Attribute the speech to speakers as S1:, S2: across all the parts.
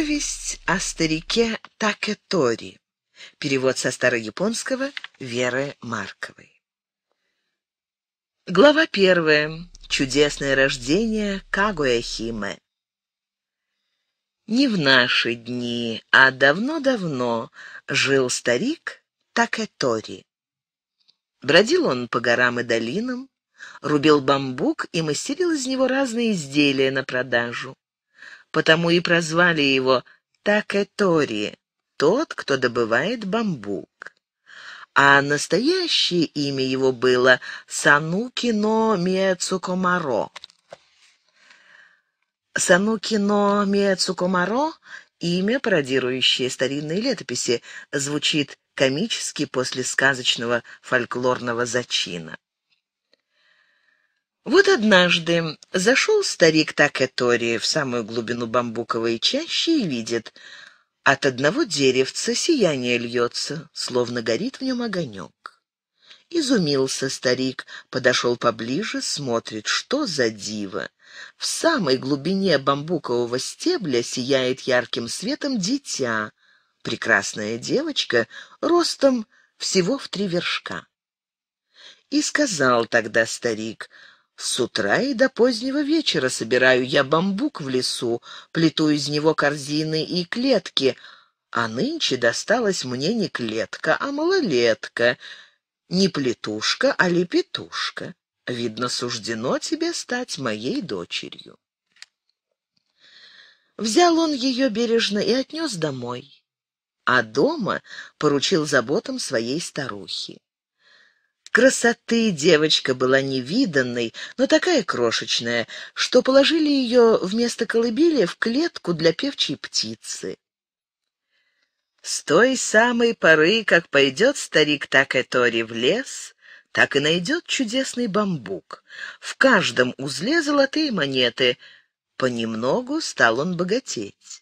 S1: Повесть о старике Такетори. Перевод со старояпонского Веры Марковой. Глава первая. Чудесное рождение Кагуэхиме. Не в наши дни, а давно-давно жил старик Такетори. Бродил он по горам и долинам, рубил бамбук и мастерил из него разные изделия на продажу потому и прозвали его Такетори, тот, кто добывает бамбук. А настоящее имя его было Санукино Мецукомаро. Санукино Мецукомаро — имя, пародирующее старинные летописи, звучит комически после сказочного фольклорного зачина. Вот однажды зашел старик Такэтори в самую глубину бамбуковой чащи и видит, от одного деревца сияние льется, словно горит в нем огонек. Изумился старик, подошел поближе, смотрит, что за диво. В самой глубине бамбукового стебля сияет ярким светом дитя, прекрасная девочка, ростом всего в три вершка. И сказал тогда старик — с утра и до позднего вечера собираю я бамбук в лесу, плету из него корзины и клетки, а нынче досталась мне не клетка, а малолетка, не плетушка, а лепетушка. Видно, суждено тебе стать моей дочерью. Взял он ее бережно и отнес домой, а дома поручил заботам своей старухи. Красоты девочка была невиданной, но такая крошечная, что положили ее вместо колыбели в клетку для певчей птицы. С той самой поры, как пойдет старик Такэтори в лес, так и найдет чудесный бамбук. В каждом узле золотые монеты. Понемногу стал он богатеть.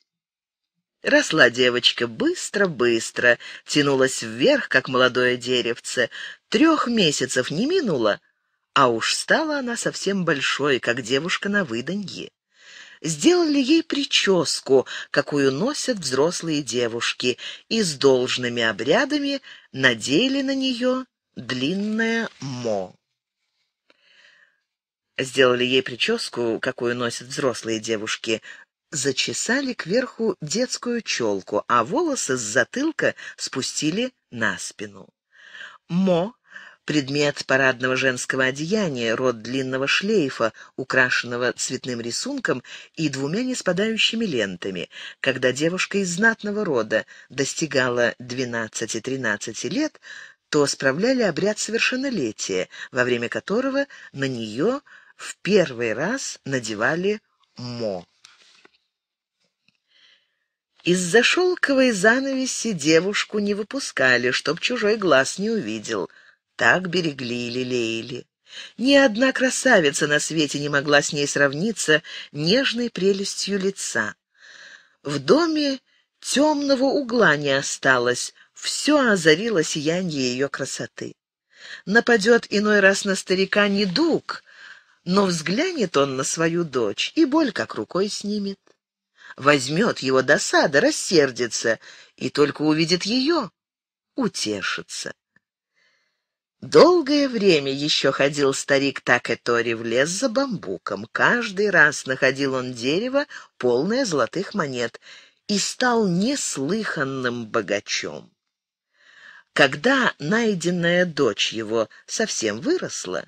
S1: Росла девочка быстро-быстро, тянулась вверх, как молодое деревце. Трех месяцев не минуло, а уж стала она совсем большой, как девушка на выданье. Сделали ей прическу, какую носят взрослые девушки, и с должными обрядами надели на нее длинное мо. Сделали ей прическу, какую носят взрослые девушки, зачесали кверху детскую челку, а волосы с затылка спустили на спину. Мо — предмет парадного женского одеяния, род длинного шлейфа, украшенного цветным рисунком и двумя неспадающими лентами. Когда девушка из знатного рода достигала 12-13 лет, то справляли обряд совершеннолетия, во время которого на нее в первый раз надевали мо. Из-за шелковой занавеси девушку не выпускали, чтоб чужой глаз не увидел. Так берегли и лелеяли. Ни одна красавица на свете не могла с ней сравниться нежной прелестью лица. В доме темного угла не осталось, все озарило сияние ее красоты. Нападет иной раз на старика недуг, но взглянет он на свою дочь, и боль как рукой снимет возьмет его досада, рассердится, и только увидит ее, утешится. Долгое время еще ходил старик Такетори в лес за бамбуком. Каждый раз находил он дерево, полное золотых монет, и стал неслыханным богачом. Когда найденная дочь его совсем выросла,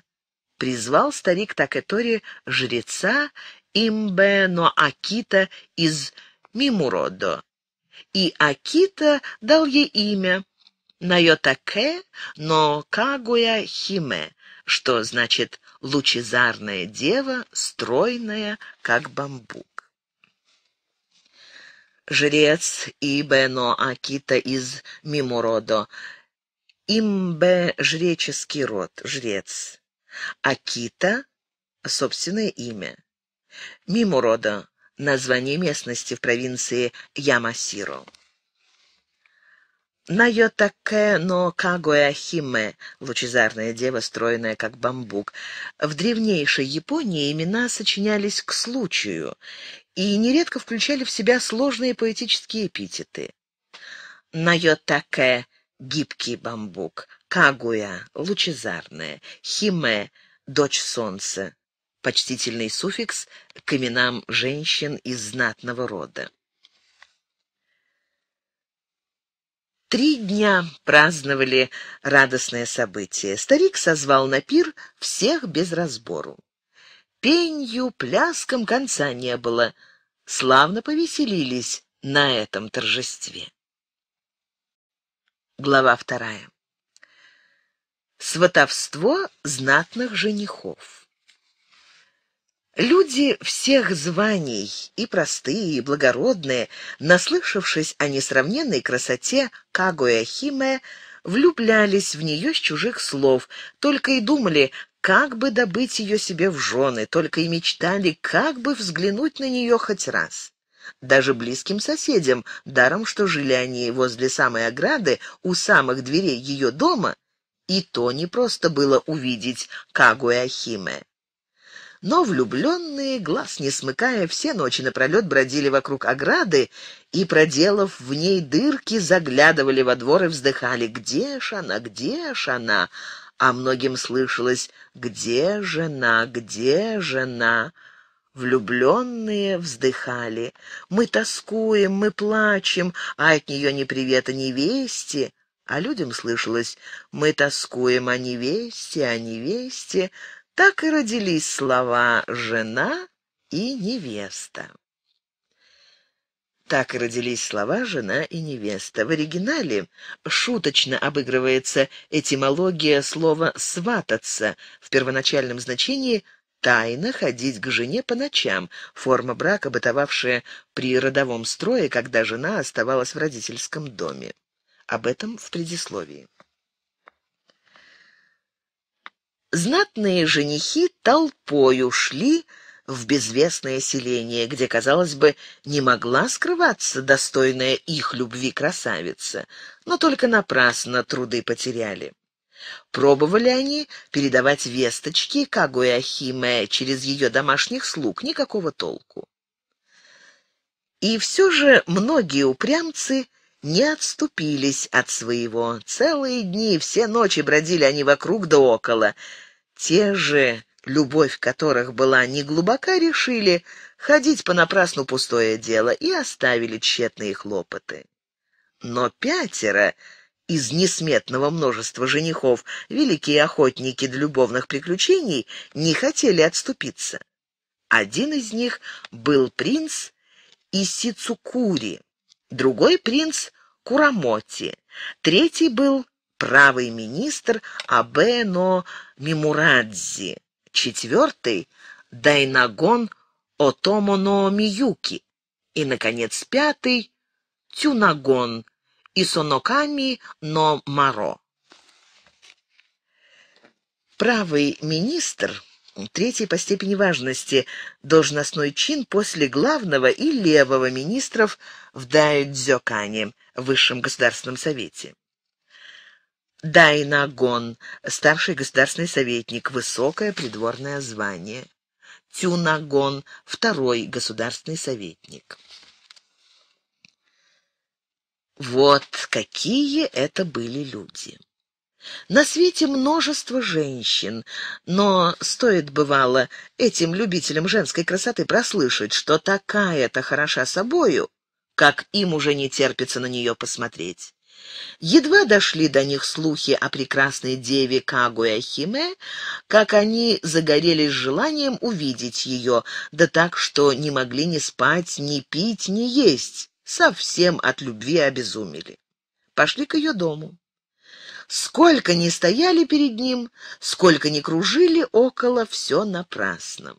S1: призвал старик Такетори жреца Имбе но Акита из Мимуродо. И Акита дал ей имя Найотаке но Кагуя Химе, что значит «лучезарная дева, стройная, как бамбук». Жрец Ибено Акита из Мимуродо. Имбе – жреческий род, жрец. Акита – собственное имя. Мимуродо – название местности в провинции Ямасиро. Найотаке но Кагуэахиме – лучезарная дева, стройная как бамбук. В древнейшей Японии имена сочинялись к случаю и нередко включали в себя сложные поэтические эпитеты. Найотаке – гибкий бамбук, Кагуя – лучезарная, Химе – дочь солнца, почтительный суффикс к именам женщин из знатного рода. Три дня праздновали радостное событие. Старик созвал на пир всех без разбору. Пенью, пляском конца не было. Славно повеселились на этом торжестве. Глава вторая. Сватовство знатных женихов. Люди всех званий, и простые, и благородные, наслышавшись о несравненной красоте Кагуэхиме, влюблялись в нее с чужих слов, только и думали, как бы добыть ее себе в жены, только и мечтали, как бы взглянуть на нее хоть раз. Даже близким соседям, даром что жили они возле самой ограды, у самых дверей ее дома, и то не просто было увидеть Кагуэхиме. Но влюбленные, глаз не смыкая, все ночи напролет бродили вокруг ограды и, проделав в ней дырки, заглядывали во двор и вздыхали «Где ж она? Где ж она?» А многим слышалось «Где жена? Где жена?» Влюбленные вздыхали. «Мы тоскуем, мы плачем, а от нее ни привета, ни вести». А людям слышалось «Мы тоскуем о а невесте, о а невесте», так и родились слова «жена» и «невеста». Так и родились слова «жена» и «невеста». В оригинале шуточно обыгрывается этимология слова «свататься» в первоначальном значении «тайно ходить к жене по ночам», форма брака, бытовавшая при родовом строе, когда жена оставалась в родительском доме. Об этом в предисловии. Знатные женихи толпой ушли в безвестное селение, где, казалось бы, не могла скрываться достойная их любви красавица, но только напрасно труды потеряли. Пробовали они передавать весточки Кагуяхиме через ее домашних слуг, никакого толку. И все же многие упрямцы – не отступились от своего. Целые дни, все ночи бродили они вокруг да около. Те же, любовь которых была неглубока, решили ходить понапрасну пустое дело и оставили тщетные хлопоты. Но пятеро из несметного множества женихов, великие охотники для любовных приключений, не хотели отступиться. Один из них был принц Исицукури другой принц Курамоти, третий был правый министр Абено Мимурадзи, четвертый — Дайнагон Отомоно Миюки и, наконец, пятый — Тюнагон Исоноками Но Маро. Правый министр — Третий по степени важности – должностной чин после главного и левого министров в Дайдзёкане, высшем государственном совете. Дайнагон – старший государственный советник, высокое придворное звание. Тюнагон – второй государственный советник. Вот какие это были люди. На свете множество женщин, но стоит, бывало, этим любителям женской красоты прослышать, что такая-то хороша собою, как им уже не терпится на нее посмотреть. Едва дошли до них слухи о прекрасной деве Кагуяхиме, как они загорелись желанием увидеть ее, да так, что не могли ни спать, ни пить, ни есть, совсем от любви обезумели. Пошли к ее дому. Сколько ни стояли перед ним, сколько ни кружили около, все напрасно.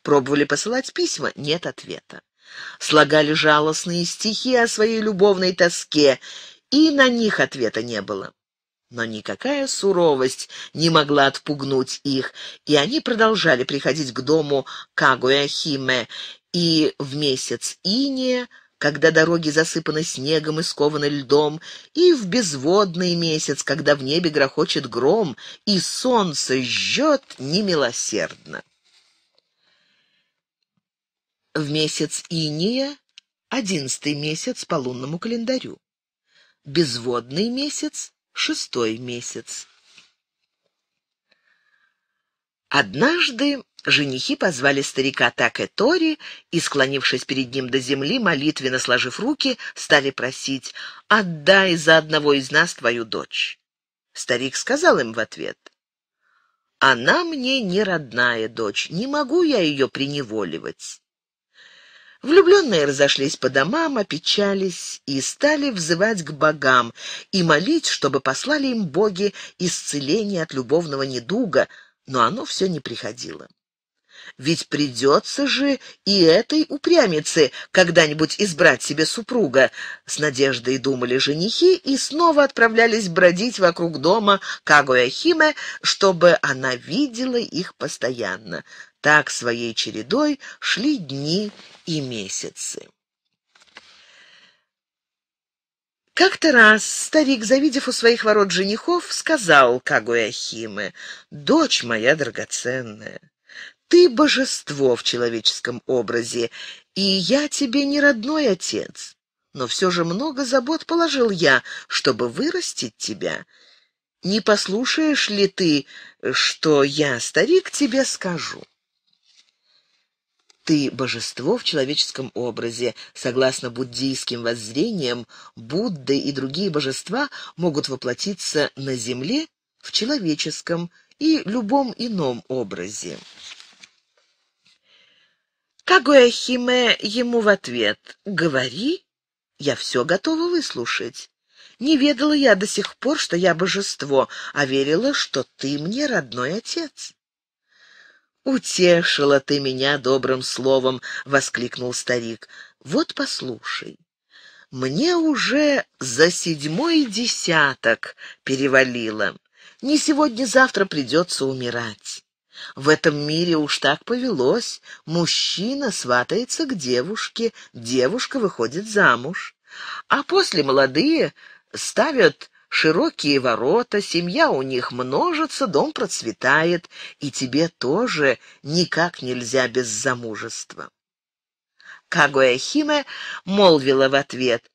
S1: Пробовали посылать письма, нет ответа. Слагали жалостные стихи о своей любовной тоске, и на них ответа не было. Но никакая суровость не могла отпугнуть их, и они продолжали приходить к дому Кагуяхиме и в месяц Иния когда дороги засыпаны снегом и скованы льдом, и в безводный месяц, когда в небе грохочет гром, и солнце жжет немилосердно. В месяц Иния — одиннадцатый месяц по лунному календарю. Безводный месяц — шестой месяц. Однажды Женихи позвали старика Таке и, склонившись перед ним до земли, молитвенно сложив руки, стали просить «Отдай за одного из нас твою дочь». Старик сказал им в ответ «Она мне не родная дочь, не могу я ее приневоливать». Влюбленные разошлись по домам, опечались и стали взывать к богам и молить, чтобы послали им боги исцеление от любовного недуга, но оно все не приходило ведь придется же и этой упрямице когда-нибудь избрать себе супруга. С надеждой думали женихи и снова отправлялись бродить вокруг дома Кагуяхиме, чтобы она видела их постоянно. Так своей чередой шли дни и месяцы. Как-то раз старик, завидев у своих ворот женихов, сказал Кагуяхиме, «Дочь моя драгоценная, ты божество в человеческом образе, и я тебе не родной отец. Но все же много забот положил я, чтобы вырастить тебя. Не послушаешь ли ты, что я, старик, тебе скажу?» ты – божество в человеческом образе. Согласно буддийским воззрениям, Будды и другие божества могут воплотиться на земле в человеческом и любом ином образе. Кагуэхиме ему в ответ «Говори, я все готова выслушать». Не ведала я до сих пор, что я божество, а верила, что ты мне родной отец. «Утешила ты меня добрым словом!» — воскликнул старик. «Вот послушай, мне уже за седьмой десяток перевалило. Не сегодня-завтра придется умирать. В этом мире уж так повелось. Мужчина сватается к девушке, девушка выходит замуж. А после молодые ставят широкие ворота, семья у них множится, дом процветает, и тебе тоже никак нельзя без замужества. Кагуэхиме молвила в ответ,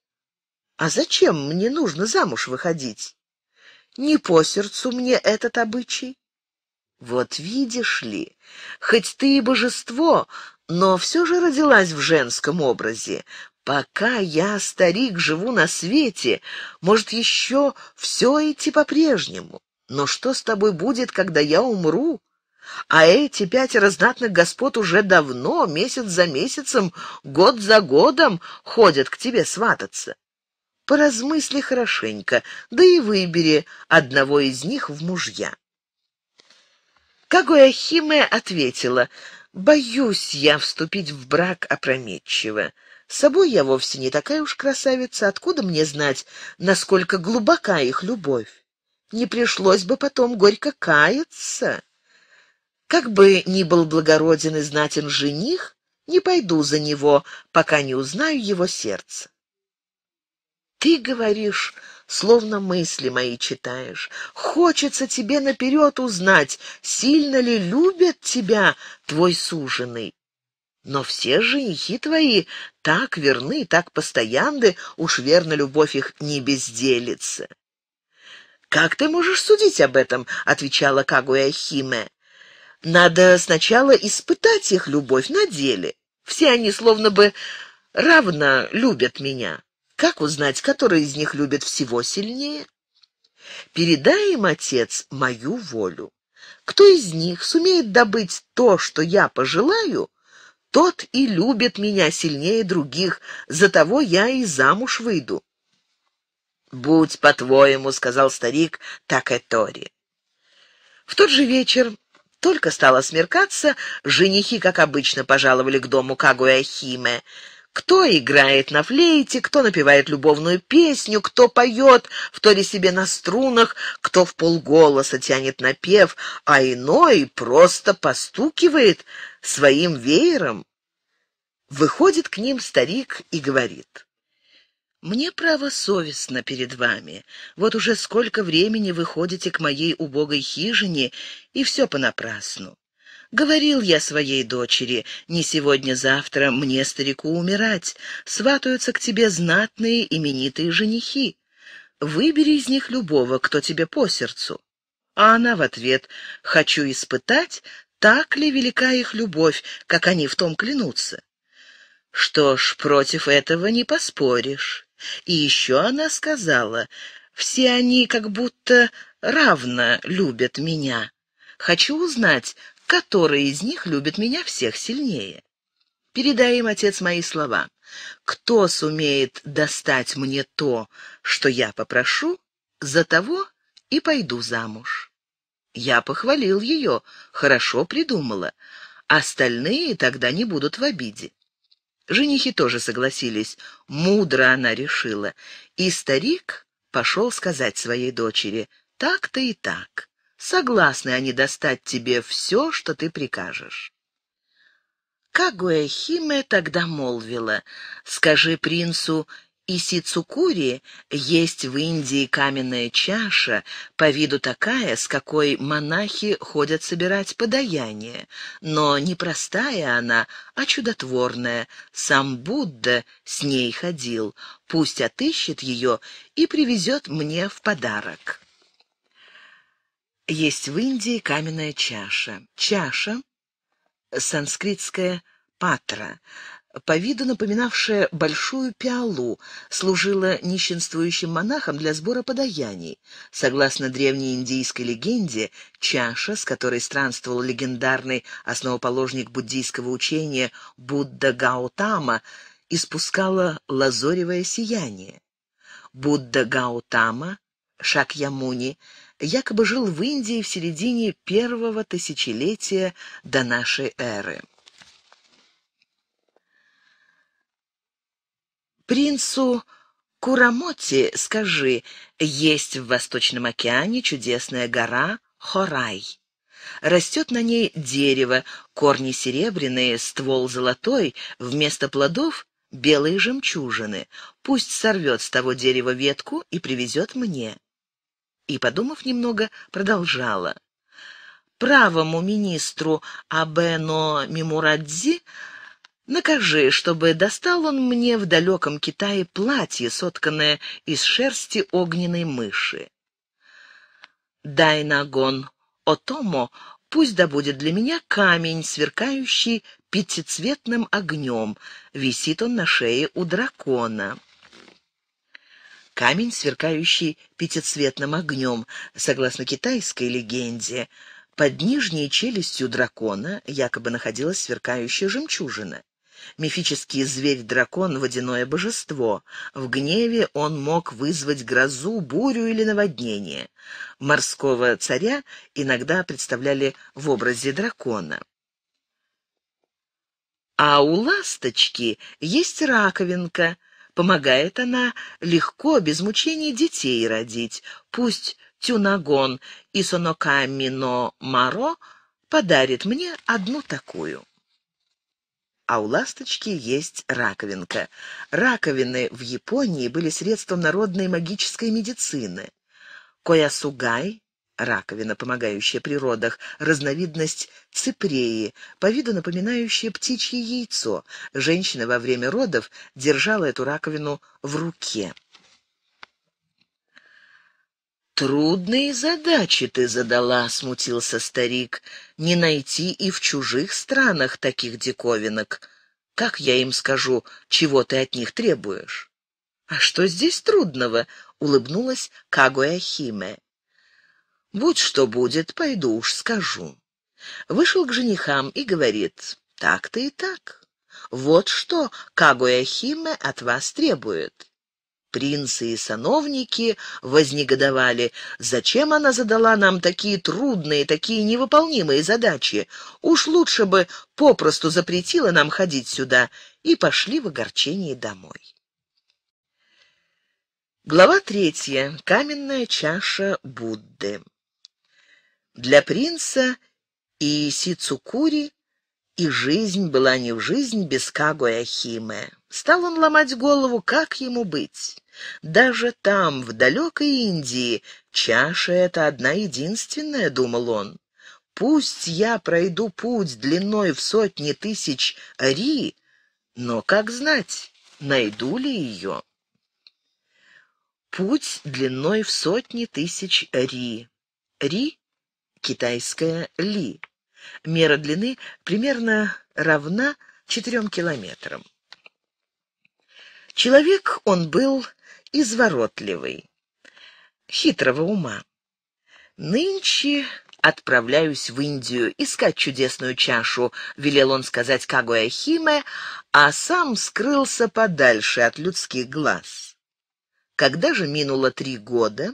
S1: «А зачем мне нужно замуж выходить? Не по сердцу мне этот обычай. «Вот видишь ли, хоть ты и божество, но все же родилась в женском образе. Пока я, старик, живу на свете, может, еще все идти по-прежнему. Но что с тобой будет, когда я умру? А эти пять разнатных господ уже давно, месяц за месяцем, год за годом ходят к тебе свататься. Поразмысли хорошенько, да и выбери одного из них в мужья. Кагуяхиме ответила, «Боюсь я вступить в брак опрометчиво. С собой я вовсе не такая уж красавица, откуда мне знать, насколько глубока их любовь? Не пришлось бы потом горько каяться. Как бы ни был благороден и знатен жених, не пойду за него, пока не узнаю его сердце». «Ты говоришь словно мысли мои читаешь. Хочется тебе наперед узнать, сильно ли любят тебя твой суженый. Но все женихи твои так верны, так постоянны, уж верно, любовь их не безделится. «Как ты можешь судить об этом?» — отвечала Кагуяхиме. «Надо сначала испытать их любовь на деле. Все они словно бы равно любят меня». Как узнать, который из них любит всего сильнее? Передай им, отец, мою волю. Кто из них сумеет добыть то, что я пожелаю, тот и любит меня сильнее других, за того я и замуж выйду. «Будь по-твоему», — сказал старик Такэтори. В тот же вечер, только стало смеркаться, женихи, как обычно, пожаловали к дому Кагуэхиме. Кто играет на флейте, кто напевает любовную песню, кто поет в то ли себе на струнах, кто в полголоса тянет напев, а иной просто постукивает своим веером. Выходит к ним старик и говорит. «Мне, право, совестно перед вами. Вот уже сколько времени вы ходите к моей убогой хижине, и все понапрасну. Говорил я своей дочери, не сегодня-завтра мне, старику, умирать. Сватаются к тебе знатные именитые женихи. Выбери из них любого, кто тебе по сердцу. А она в ответ «Хочу испытать, так ли велика их любовь, как они в том клянутся». Что ж, против этого не поспоришь. И еще она сказала, все они как будто равно любят меня. Хочу узнать, который из них любит меня всех сильнее. Передай им, отец, мои слова. Кто сумеет достать мне то, что я попрошу, за того и пойду замуж. Я похвалил ее, хорошо придумала. Остальные тогда не будут в обиде. Женихи тоже согласились. Мудро она решила. И старик пошел сказать своей дочери «так-то и так». Согласны они достать тебе все, что ты прикажешь. Кагуэхиме тогда молвила, «Скажи принцу Исицукури, есть в Индии каменная чаша, по виду такая, с какой монахи ходят собирать подаяние, но не простая она, а чудотворная. Сам Будда с ней ходил, пусть отыщет ее и привезет мне в подарок». Есть в Индии каменная чаша. Чаша, санскритская патра, по виду напоминавшая большую пиалу, служила нищенствующим монахам для сбора подаяний. Согласно древней индийской легенде, чаша, с которой странствовал легендарный основоположник буддийского учения Будда Гаутама, испускала лазоревое сияние. Будда Гаутама, Шакьямуни, якобы жил в Индии в середине первого тысячелетия до нашей эры. Принцу Курамоти скажи, есть в Восточном океане чудесная гора Хорай. Растет на ней дерево, корни серебряные, ствол золотой, вместо плодов — белые жемчужины. Пусть сорвет с того дерева ветку и привезет мне и, подумав немного, продолжала. «Правому министру Абено Мимурадзи накажи, чтобы достал он мне в далеком Китае платье, сотканное из шерсти огненной мыши. Дай нагон Отомо пусть добудет для меня камень, сверкающий пятицветным огнем. Висит он на шее у дракона» камень, сверкающий пятицветным огнем, согласно китайской легенде. Под нижней челюстью дракона якобы находилась сверкающая жемчужина. Мифический зверь-дракон — водяное божество. В гневе он мог вызвать грозу, бурю или наводнение. Морского царя иногда представляли в образе дракона. А у ласточки есть раковинка, Помогает она легко, без мучений детей родить. Пусть Тюнагон и Соноками но Маро подарит мне одну такую. А у ласточки есть раковинка. Раковины в Японии были средством народной магической медицины. Коясугай раковина, помогающая при родах, разновидность ципреи, по виду напоминающая птичье яйцо. Женщина во время родов держала эту раковину в руке. «Трудные задачи ты задала», — смутился старик, — «не найти и в чужих странах таких диковинок. Как я им скажу, чего ты от них требуешь?» «А что здесь трудного?» — улыбнулась Кагуэхиме. «Будь что будет, пойду уж, скажу». Вышел к женихам и говорит, «Так-то и так. Вот что Кагуяхиме от вас требует». Принцы и сановники вознегодовали. «Зачем она задала нам такие трудные, такие невыполнимые задачи? Уж лучше бы попросту запретила нам ходить сюда» и пошли в огорчении домой. Глава третья. Каменная чаша Будды. Для принца и Сицукури и жизнь была не в жизнь без Каго Ахиме. Стал он ломать голову, как ему быть. Даже там, в далекой Индии, чаша — это одна единственная, — думал он. Пусть я пройду путь длиной в сотни тысяч ри, но, как знать, найду ли ее? Путь длиной в сотни тысяч ри. Ри китайская ли. Мера длины примерно равна 4 километрам. Человек он был изворотливый, хитрого ума. «Нынче отправляюсь в Индию искать чудесную чашу», — велел он сказать Кагуэхиме, а сам скрылся подальше от людских глаз. Когда же минуло три года,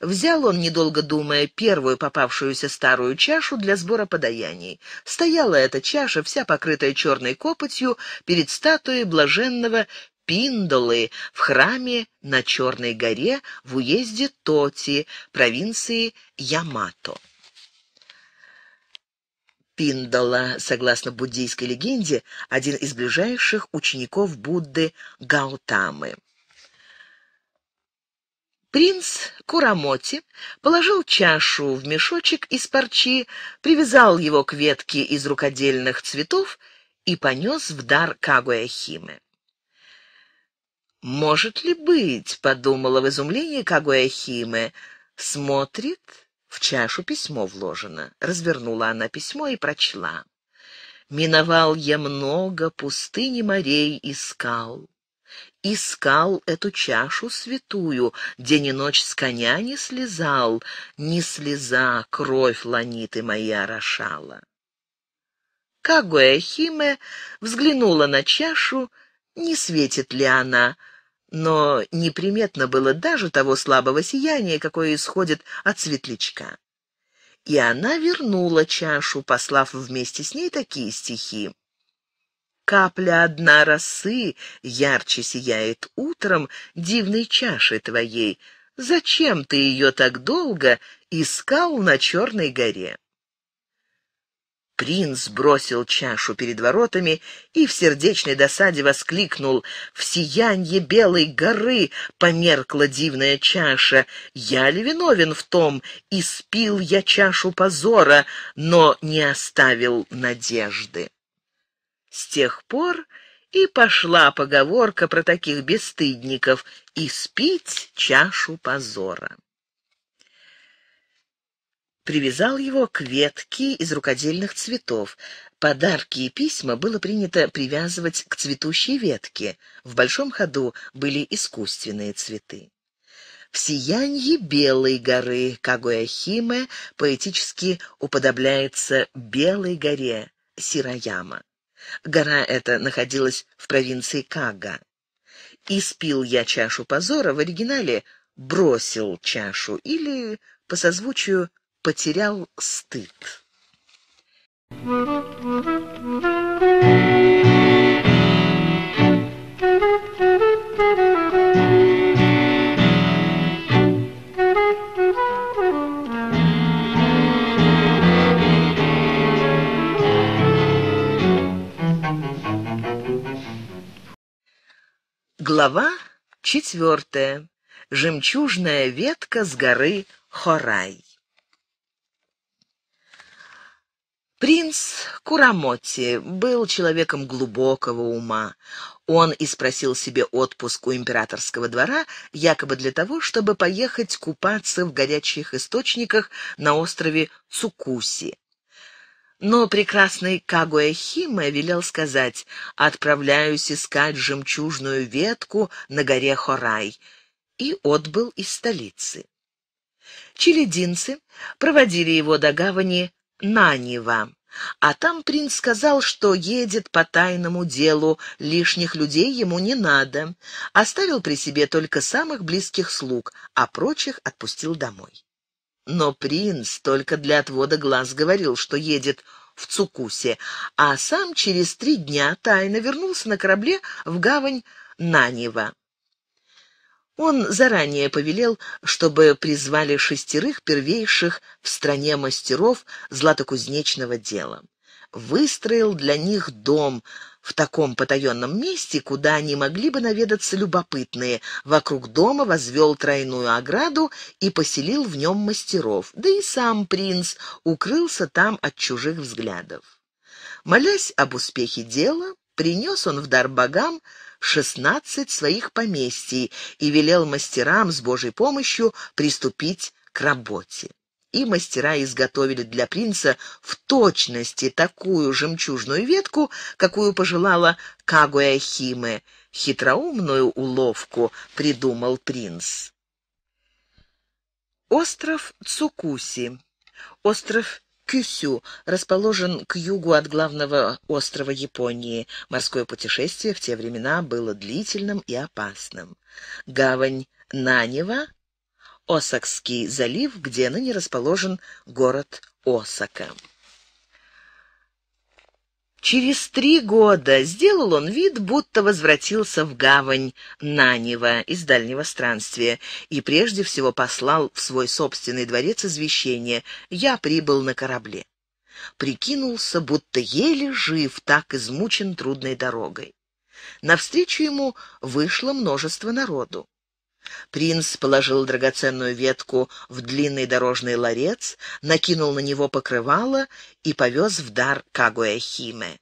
S1: Взял он, недолго думая, первую попавшуюся старую чашу для сбора подаяний. Стояла эта чаша, вся покрытая черной копотью, перед статуей блаженного Пиндолы в храме на Черной горе в уезде Тоти, провинции Ямато. Пиндала, согласно буддийской легенде, один из ближайших учеников Будды Гаутамы. Принц Курамоти положил чашу в мешочек из парчи, привязал его к ветке из рукодельных цветов и понес в дар Кагуэхиме. «Может ли быть, — подумала в изумлении Кагуэхиме, — смотрит, в чашу письмо вложено». Развернула она письмо и прочла. «Миновал я много пустыни морей и скал искал эту чашу святую, день и ночь с коня не слезал, не слеза кровь ланиты мои орошала. Кагуэхиме взглянула на чашу, не светит ли она, но неприметно было даже того слабого сияния, какое исходит от светлячка. И она вернула чашу, послав вместе с ней такие стихи капля одна росы ярче сияет утром дивной чаши твоей. Зачем ты ее так долго искал на Черной горе?» Принц бросил чашу перед воротами и в сердечной досаде воскликнул «В сиянье белой горы померкла дивная чаша. Я ли виновен в том, Испил я чашу позора, но не оставил надежды?» С тех пор и пошла поговорка про таких бесстыдников и спить чашу позора». Привязал его к ветке из рукодельных цветов. Подарки и письма было принято привязывать к цветущей ветке. В большом ходу были искусственные цветы. В сиянье Белой горы Кагуяхиме поэтически уподобляется Белой горе Сираяма. Гора эта находилась в провинции Кага. И спил я чашу позора» в оригинале «бросил чашу» или, по созвучию, «потерял стыд». Thank you. Глава четвертая. Жемчужная ветка с горы Хорай. Принц Курамоти был человеком глубокого ума. Он и спросил себе отпуск у императорского двора, якобы для того, чтобы поехать купаться в горячих источниках на острове Цукуси. Но прекрасный Кагуэхиме велел сказать «Отправляюсь искать жемчужную ветку на горе Хорай» и отбыл из столицы. Челединцы проводили его до гавани Нанева, а там принц сказал, что едет по тайному делу, лишних людей ему не надо, оставил при себе только самых близких слуг, а прочих отпустил домой. Но принц только для отвода глаз говорил, что едет в Цукусе, а сам через три дня тайно вернулся на корабле в гавань Нанева. Он заранее повелел, чтобы призвали шестерых первейших в стране мастеров златокузнечного дела. Выстроил для них дом — в таком потаенном месте, куда они могли бы наведаться любопытные, вокруг дома возвел тройную ограду и поселил в нем мастеров, да и сам принц укрылся там от чужих взглядов. Молясь об успехе дела, принес он в дар богам шестнадцать своих поместий и велел мастерам с Божьей помощью приступить к работе и мастера изготовили для принца в точности такую жемчужную ветку, какую пожелала Кагуя Химе. Хитроумную уловку придумал принц. Остров Цукуси. Остров Кюсю расположен к югу от главного острова Японии. Морское путешествие в те времена было длительным и опасным. Гавань Нанева Осакский залив, где ныне расположен город Осака. Через три года сделал он вид, будто возвратился в гавань Нанева из дальнего странствия и прежде всего послал в свой собственный дворец извещение «Я прибыл на корабле». Прикинулся, будто еле жив, так измучен трудной дорогой. На встречу ему вышло множество народу. Принц положил драгоценную ветку в длинный дорожный ларец, накинул на него покрывало и повез в дар Кагуэхиме.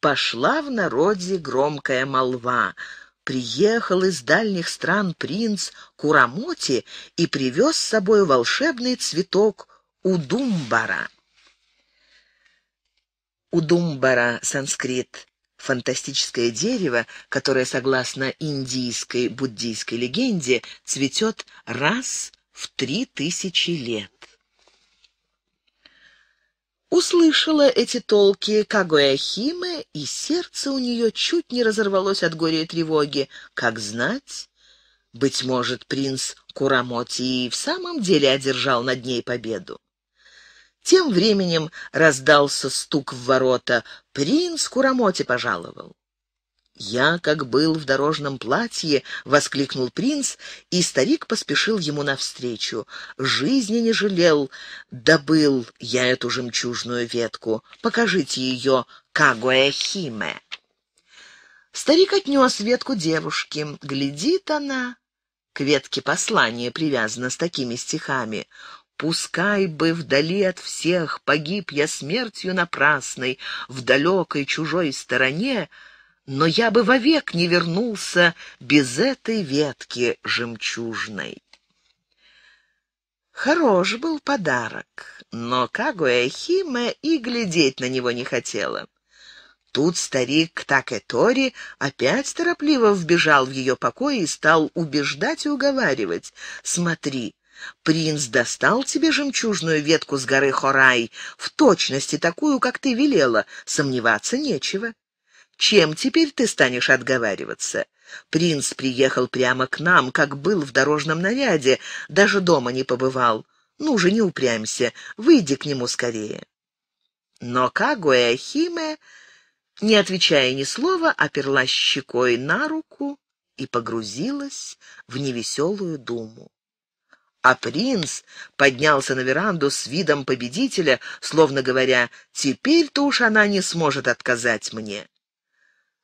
S1: Пошла в народе громкая молва. Приехал из дальних стран принц Курамоти и привез с собой волшебный цветок Удумбара. Удумбара, санскрит, фантастическое дерево, которое, согласно индийской буддийской легенде, цветет раз в три тысячи лет. Услышала эти толки Кагуэхиме, и сердце у нее чуть не разорвалось от горя и тревоги. Как знать, быть может, принц Курамоти и в самом деле одержал над ней победу. Тем временем раздался стук в ворота. «Принц Курамоти пожаловал». «Я как был в дорожном платье!» — воскликнул принц, и старик поспешил ему навстречу. «Жизни не жалел. Добыл я эту жемчужную ветку. Покажите ее, Кагуэхиме!» Старик отнес ветку девушке. Глядит она. К ветке послание привязано с такими стихами. Пускай бы вдали от всех погиб я смертью напрасной в далекой чужой стороне, но я бы вовек не вернулся без этой ветки жемчужной. Хорош был подарок, но Кагуэхиме и глядеть на него не хотела. Тут старик Такетори опять торопливо вбежал в ее покой и стал убеждать и уговаривать. «Смотри, Принц достал тебе жемчужную ветку с горы Хорай, в точности такую, как ты велела, сомневаться нечего. Чем теперь ты станешь отговариваться? Принц приехал прямо к нам, как был в дорожном наряде, даже дома не побывал. Ну же, не упрямься, выйди к нему скорее. Но Кагуэ Химе, не отвечая ни слова, оперлась щекой на руку и погрузилась в невеселую думу а принц поднялся на веранду с видом победителя, словно говоря, «Теперь-то уж она не сможет отказать мне».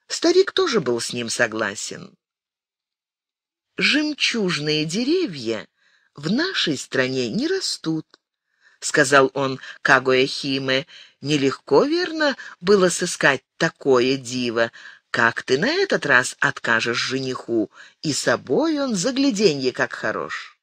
S1: Старик тоже был с ним согласен. «Жемчужные деревья в нашей стране не растут», — сказал он Кагояхиме. «Нелегко, верно, было сыскать такое диво. Как ты на этот раз откажешь жениху? И собой он загляденье как хорош».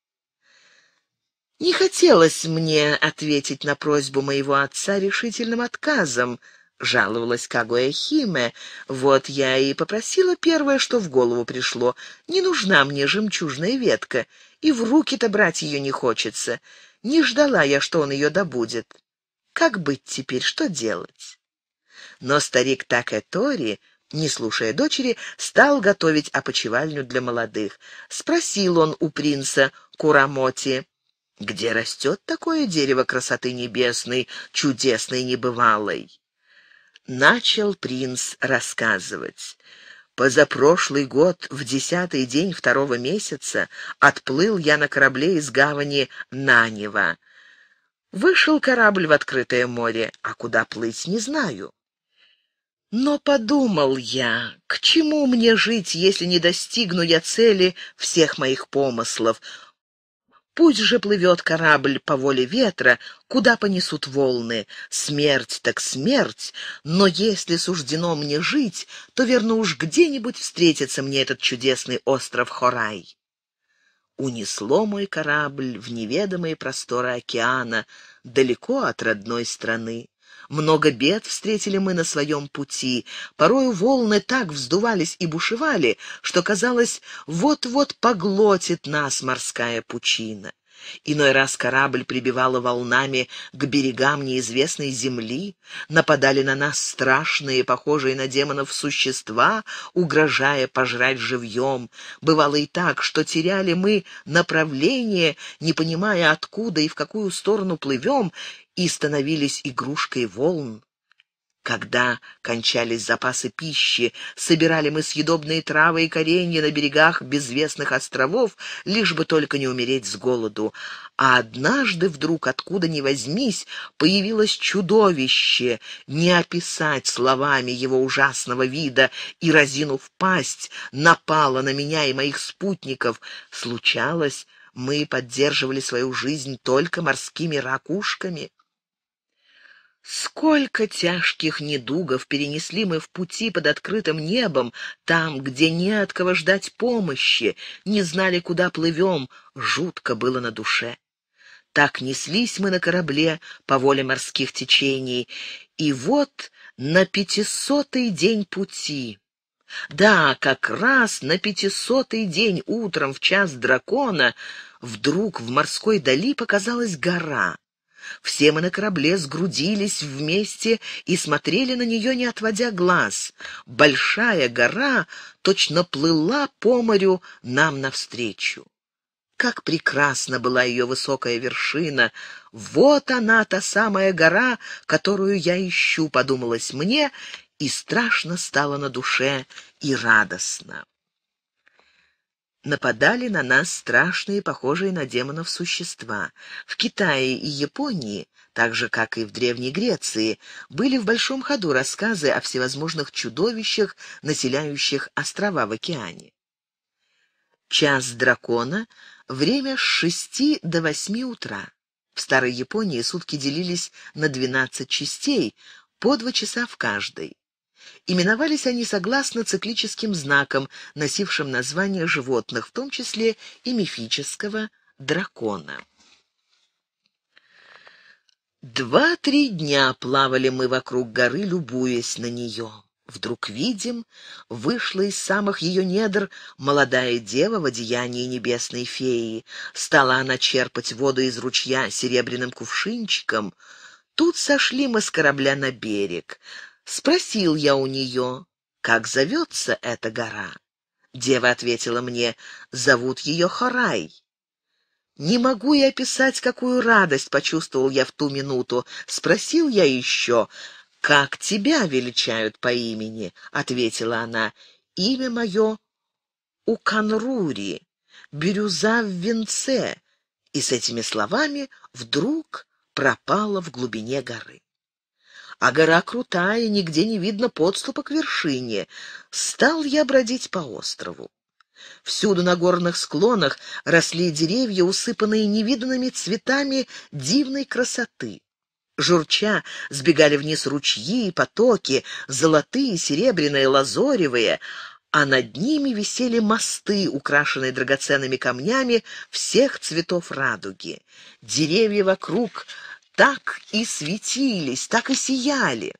S1: Не хотелось мне ответить на просьбу моего отца решительным отказом, жаловалась Кагуэ Химе. Вот я и попросила первое, что в голову пришло. Не нужна мне жемчужная ветка, и в руки-то брать ее не хочется. Не ждала я, что он ее добудет. Как быть теперь, что делать? Но старик Такэтори, не слушая дочери, стал готовить опочивальню для молодых. Спросил он у принца Курамоти, где растет такое дерево красоты небесной, чудесной небывалой? Начал принц рассказывать. Позапрошлый год, в десятый день второго месяца, отплыл я на корабле из гавани Нанева. Вышел корабль в открытое море, а куда плыть не знаю. Но подумал я, к чему мне жить, если не достигну я цели всех моих помыслов? Пусть же плывет корабль по воле ветра, куда понесут волны. Смерть так смерть, но если суждено мне жить, то верно уж где-нибудь встретится мне этот чудесный остров Хорай. Унесло мой корабль в неведомые просторы океана, далеко от родной страны. Много бед встретили мы на своем пути. Порою волны так вздувались и бушевали, что, казалось, вот-вот поглотит нас морская пучина. Иной раз корабль прибивала волнами к берегам неизвестной земли, нападали на нас страшные, похожие на демонов существа, угрожая пожрать живьем. Бывало и так, что теряли мы направление, не понимая, откуда и в какую сторону плывем, и становились игрушкой волн. Когда кончались запасы пищи, собирали мы съедобные травы и коренья на берегах безвестных островов, лишь бы только не умереть с голоду. А однажды вдруг, откуда ни возьмись, появилось чудовище, не описать словами его ужасного вида, и, разинув пасть, напало на меня и моих спутников. Случалось, мы поддерживали свою жизнь только морскими ракушками. Сколько тяжких недугов перенесли мы в пути под открытым небом, там, где не от кого ждать помощи, не знали, куда плывем, жутко было на душе. Так неслись мы на корабле по воле морских течений, и вот на пятисотый день пути. Да, как раз на пятисотый день утром в час дракона вдруг в морской дали показалась гора. Все мы на корабле сгрудились вместе и смотрели на нее, не отводя глаз. Большая гора точно плыла по морю нам навстречу. Как прекрасна была ее высокая вершина! Вот она, та самая гора, которую я ищу, подумалось мне, и страшно стало на душе, и радостно нападали на нас страшные, похожие на демонов существа. В Китае и Японии, так же, как и в Древней Греции, были в большом ходу рассказы о всевозможных чудовищах, населяющих острова в океане. Час дракона — время с шести до восьми утра. В старой Японии сутки делились на двенадцать частей, по два часа в каждой. Именовались они согласно циклическим знакам, носившим название животных, в том числе и мифического дракона. Два-три дня плавали мы вокруг горы, любуясь на нее. Вдруг видим, вышла из самых ее недр молодая дева в одеянии небесной феи. Стала она черпать воду из ручья серебряным кувшинчиком. Тут сошли мы с корабля на берег. Спросил я у нее, как зовется эта гора. Дева ответила мне, зовут ее Хорай. Не могу я описать, какую радость почувствовал я в ту минуту. Спросил я еще, как тебя величают по имени, ответила она. Имя мое Уканрури, бирюза в венце. И с этими словами вдруг пропала в глубине горы а гора крутая, нигде не видно подступа к вершине. Стал я бродить по острову. Всюду на горных склонах росли деревья, усыпанные невиданными цветами дивной красоты. Журча сбегали вниз ручьи и потоки, золотые, серебряные, лазоревые, а над ними висели мосты, украшенные драгоценными камнями всех цветов радуги. Деревья вокруг так и светились, так и сияли.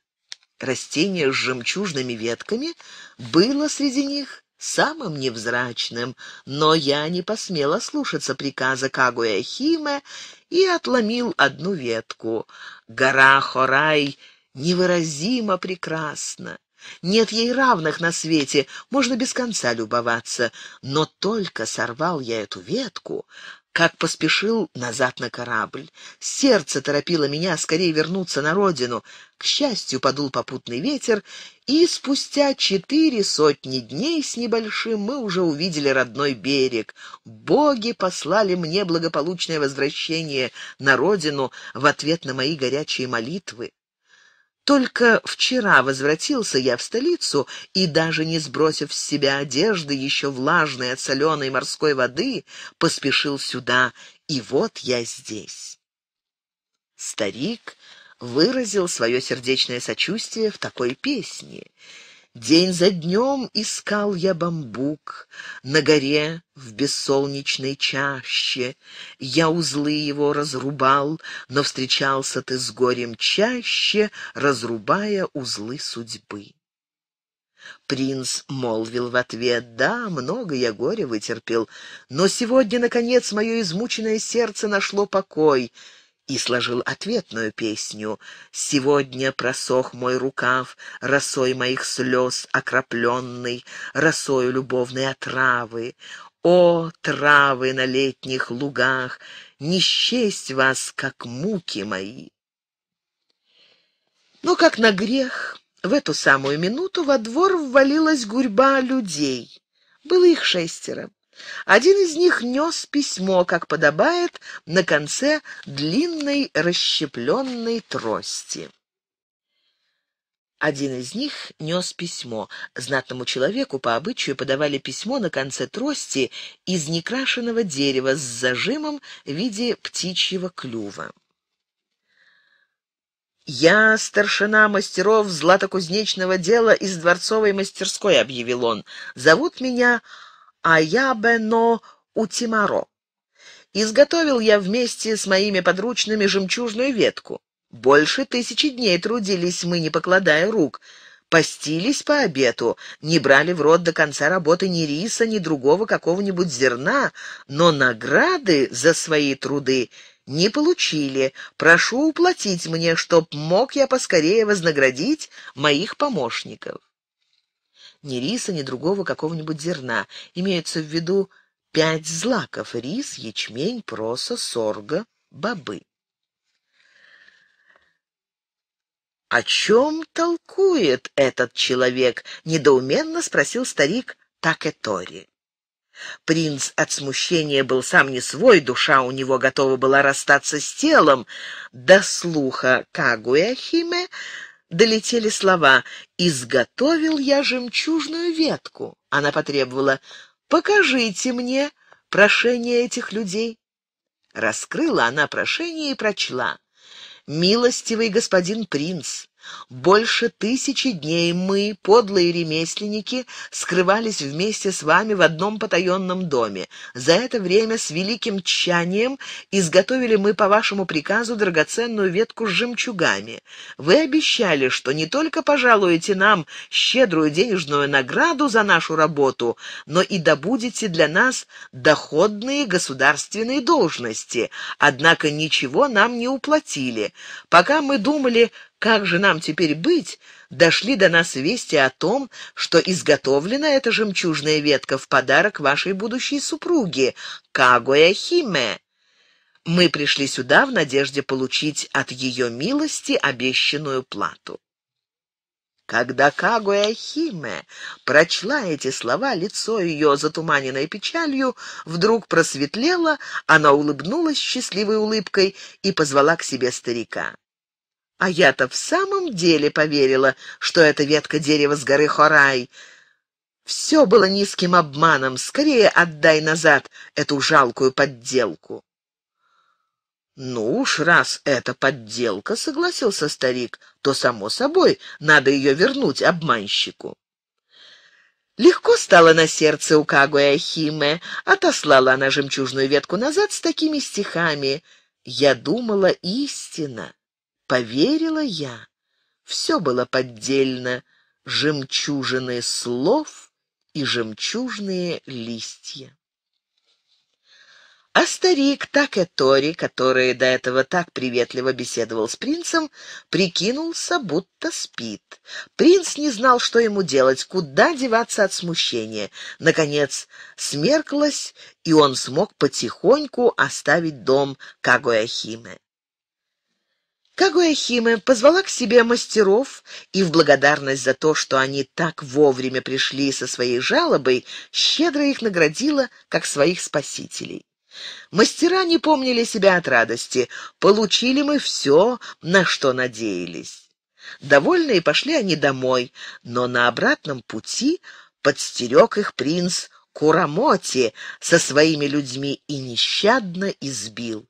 S1: Растение с жемчужными ветками было среди них самым невзрачным, но я не посмела слушаться приказа Кагуяхиме и отломил одну ветку. Гора Хорай невыразимо прекрасна. Нет ей равных на свете, можно без конца любоваться. Но только сорвал я эту ветку, как поспешил назад на корабль. Сердце торопило меня скорее вернуться на родину. К счастью, подул попутный ветер, и спустя четыре сотни дней с небольшим мы уже увидели родной берег. Боги послали мне благополучное возвращение на родину в ответ на мои горячие молитвы. Только вчера возвратился я в столицу, и даже не сбросив с себя одежды, еще влажной от соленой морской воды, поспешил сюда, и вот я здесь. Старик выразил свое сердечное сочувствие в такой песне. День за днем искал я бамбук на горе в бессолнечной чаще. Я узлы его разрубал, но встречался ты с горем чаще, разрубая узлы судьбы. Принц молвил в ответ, «Да, много я горя вытерпел, но сегодня, наконец, мое измученное сердце нашло покой и сложил ответную песню «Сегодня просох мой рукав, росой моих слез окропленный, росою любовной отравы. О, травы на летних лугах, не счесть вас, как муки мои!» Но как на грех, в эту самую минуту во двор ввалилась гурьба людей. Было их шестеро. Один из них нес письмо, как подобает, на конце длинной расщепленной трости. Один из них нес письмо. Знатному человеку по обычаю подавали письмо на конце трости из некрашенного дерева с зажимом в виде птичьего клюва. «Я старшина мастеров златокузнечного дела из дворцовой мастерской», — объявил он. «Зовут меня Аябено Утимаро. Изготовил я вместе с моими подручными жемчужную ветку. Больше тысячи дней трудились мы, не покладая рук. Постились по обету, не брали в рот до конца работы ни риса, ни другого какого-нибудь зерна, но награды за свои труды не получили. Прошу уплатить мне, чтоб мог я поскорее вознаградить моих помощников ни риса, ни другого какого-нибудь зерна. Имеются в виду пять злаков — рис, ячмень, проса, сорга, бобы. «О чем толкует этот человек?» — недоуменно спросил старик Такетори. Принц от смущения был сам не свой, душа у него готова была расстаться с телом. До слуха Кагуяхиме долетели слова «Изготовил я жемчужную ветку». Она потребовала «Покажите мне прошение этих людей». Раскрыла она прошение и прочла «Милостивый господин принц, больше тысячи дней мы, подлые ремесленники, скрывались вместе с вами в одном потаенном доме. За это время с великим тщанием изготовили мы по вашему приказу драгоценную ветку с жемчугами. Вы обещали, что не только пожалуете нам щедрую денежную награду за нашу работу, но и добудете для нас доходные государственные должности. Однако ничего нам не уплатили. Пока мы думали как же нам теперь быть? Дошли до нас вести о том, что изготовлена эта жемчужная ветка в подарок вашей будущей супруге, Кагоя Химе. Мы пришли сюда в надежде получить от ее милости обещанную плату. Когда Кагуя Химе прочла эти слова, лицо ее, затуманенное печалью, вдруг просветлело, она улыбнулась счастливой улыбкой и позвала к себе старика. А я-то в самом деле поверила, что это ветка дерева с горы Хорай. Все было низким обманом. Скорее отдай назад эту жалкую подделку. «Ну уж, раз это подделка», — согласился старик, — «то, само собой, надо ее вернуть обманщику». Легко стало на сердце у Кагуэ Ахиме. Отослала она жемчужную ветку назад с такими стихами. «Я думала, истина». Поверила я. Все было поддельно. Жемчужины слов и жемчужные листья. А старик так и Тори, который до этого так приветливо беседовал с принцем, прикинулся, будто спит. Принц не знал, что ему делать, куда деваться от смущения. Наконец, смерклось, и он смог потихоньку оставить дом Кагуяхиме. Кагуяхиме позвала к себе мастеров и в благодарность за то, что они так вовремя пришли со своей жалобой, щедро их наградила как своих спасителей. Мастера не помнили себя от радости. Получили мы все, на что надеялись. Довольные пошли они домой, но на обратном пути подстерег их принц Курамоти со своими людьми и нещадно избил.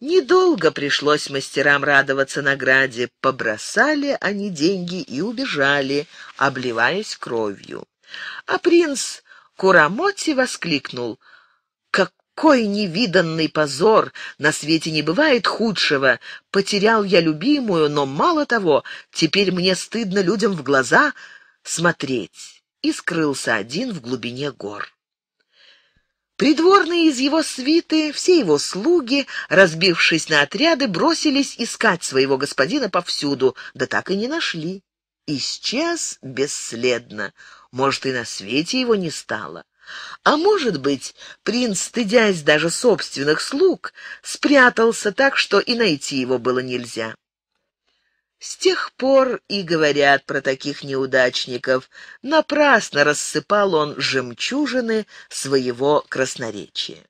S1: Недолго пришлось мастерам радоваться награде. Побросали они деньги и убежали, обливаясь кровью. А принц Курамоти воскликнул. «Какой невиданный позор! На свете не бывает худшего! Потерял я любимую, но мало того, теперь мне стыдно людям в глаза смотреть!» И скрылся один в глубине гор. Придворные из его свиты, все его слуги, разбившись на отряды, бросились искать своего господина повсюду, да так и не нашли. Исчез бесследно. Может, и на свете его не стало. А может быть, принц, стыдясь даже собственных слуг, спрятался так, что и найти его было нельзя. С тех пор и говорят про таких неудачников. Напрасно рассыпал он жемчужины своего красноречия.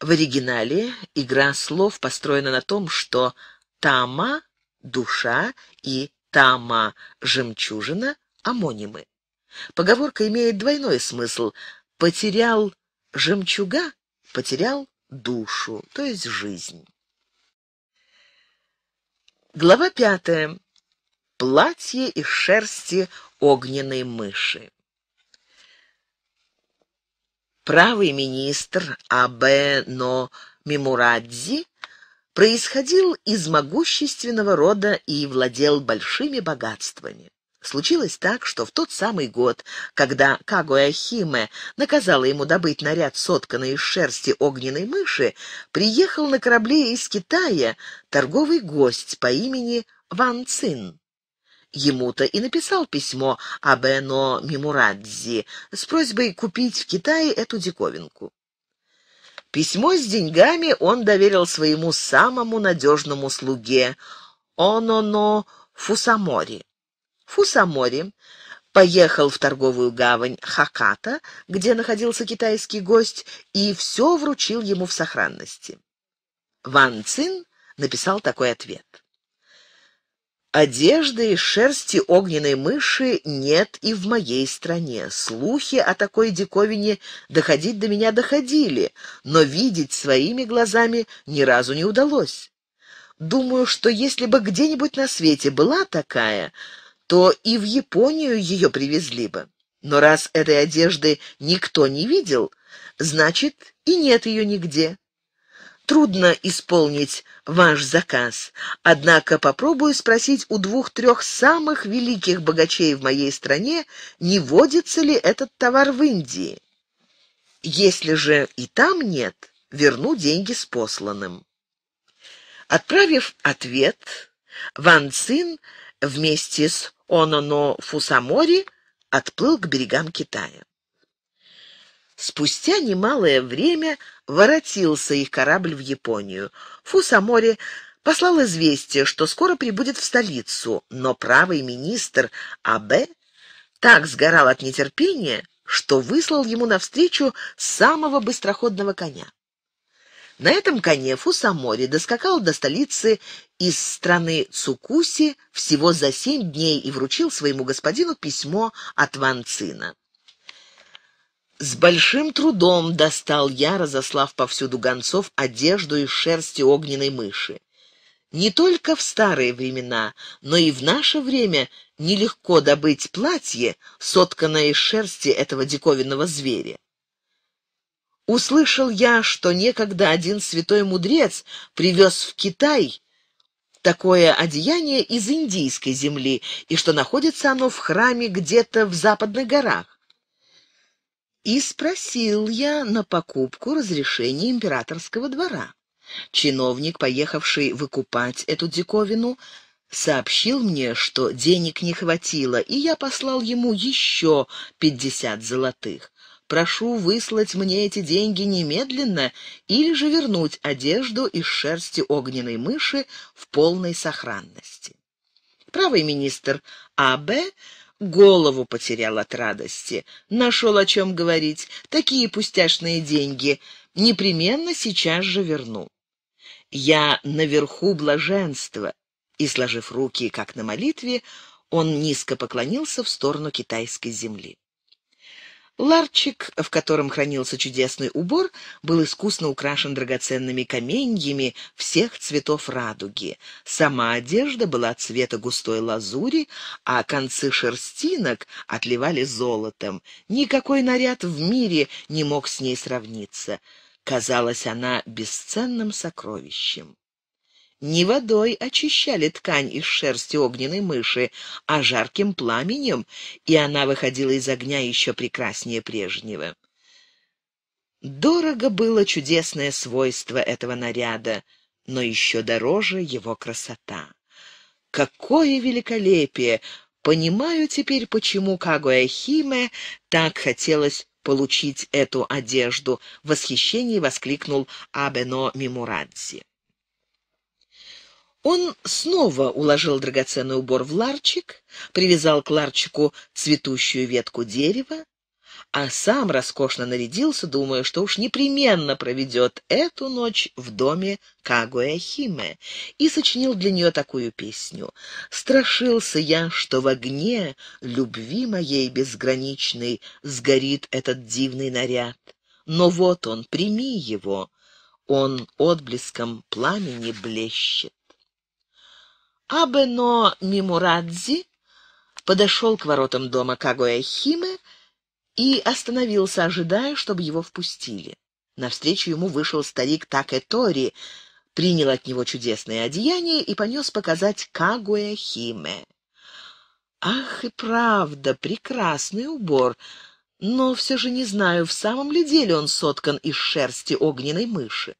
S1: В оригинале игра слов построена на том, что «тама» — душа и «тама» — жемчужина — амонимы. Поговорка имеет двойной смысл. «Потерял жемчуга» — потерял душу, то есть жизнь. Глава пятая. Платье из шерсти огненной мыши. Правый министр А.Б. Но Мимурадзи происходил из могущественного рода и владел большими богатствами. Случилось так, что в тот самый год, когда Кагуэхиме наказала ему добыть наряд, сотканный из шерсти огненной мыши, приехал на корабле из Китая торговый гость по имени Ван Цин. Ему-то и написал письмо Абэно Мимурадзи с просьбой купить в Китае эту диковинку. Письмо с деньгами он доверил своему самому надежному слуге Ононо Фусамори. Фусамори поехал в торговую гавань Хаката, где находился китайский гость, и все вручил ему в сохранности. Ван Цин написал такой ответ. Одежды из шерсти огненной мыши нет и в моей стране. Слухи о такой диковине доходить до меня доходили, но видеть своими глазами ни разу не удалось. Думаю, что если бы где-нибудь на свете была такая, то и в Японию ее привезли бы. Но раз этой одежды никто не видел, значит, и нет ее нигде. Трудно исполнить ваш заказ, однако попробую спросить у двух-трех самых великих богачей в моей стране, не водится ли этот товар в Индии. Если же и там нет, верну деньги с посланным. Отправив ответ, Ван Цин вместе с Ононо Фусамори отплыл к берегам Китая. Спустя немалое время воротился их корабль в Японию. Фусамори послал известие, что скоро прибудет в столицу, но правый министр А.Б. так сгорал от нетерпения, что выслал ему навстречу самого быстроходного коня. На этом коне Фусамори доскакал до столицы из страны Цукуси всего за семь дней и вручил своему господину письмо от Ванцина. С большим трудом достал я, разослав повсюду гонцов, одежду из шерсти огненной мыши. Не только в старые времена, но и в наше время нелегко добыть платье, сотканное из шерсти этого диковинного зверя. Услышал я, что некогда один святой мудрец привез в Китай такое одеяние из индийской земли и что находится оно в храме где-то в западных горах. И спросил я на покупку разрешение императорского двора. Чиновник, поехавший выкупать эту диковину, сообщил мне, что денег не хватило, и я послал ему еще пятьдесят золотых. Прошу выслать мне эти деньги немедленно или же вернуть одежду из шерсти огненной мыши в полной сохранности. Правый министр А.Б голову потерял от радости. Нашел о чем говорить. Такие пустяшные деньги. Непременно сейчас же верну. Я наверху блаженства. И, сложив руки, как на молитве, он низко поклонился в сторону китайской земли. Ларчик, в котором хранился чудесный убор, был искусно украшен драгоценными каменьями всех цветов радуги. Сама одежда была цвета густой лазури, а концы шерстинок отливали золотом. Никакой наряд в мире не мог с ней сравниться. Казалась она бесценным сокровищем не водой очищали ткань из шерсти огненной мыши, а жарким пламенем, и она выходила из огня еще прекраснее прежнего. Дорого было чудесное свойство этого наряда, но еще дороже его красота. Какое великолепие! Понимаю теперь, почему Кагуэхиме так хотелось получить эту одежду, в восхищении воскликнул Абено Мимурадзи. Он снова уложил драгоценный убор в ларчик, привязал к ларчику цветущую ветку дерева, а сам роскошно нарядился, думая, что уж непременно проведет эту ночь в доме Кагуэхиме, и сочинил для нее такую песню. «Страшился я, что в огне любви моей безграничной сгорит этот дивный наряд. Но вот он, прими его, он отблеском пламени блещет». Абено Мимурадзи подошел к воротам дома Кагуэхимы и остановился, ожидая, чтобы его впустили. Навстречу ему вышел старик Такетори, принял от него чудесное одеяние и понес показать Кагуэхиме. «Ах и правда, прекрасный убор, но все же не знаю, в самом ли деле он соткан из шерсти огненной мыши».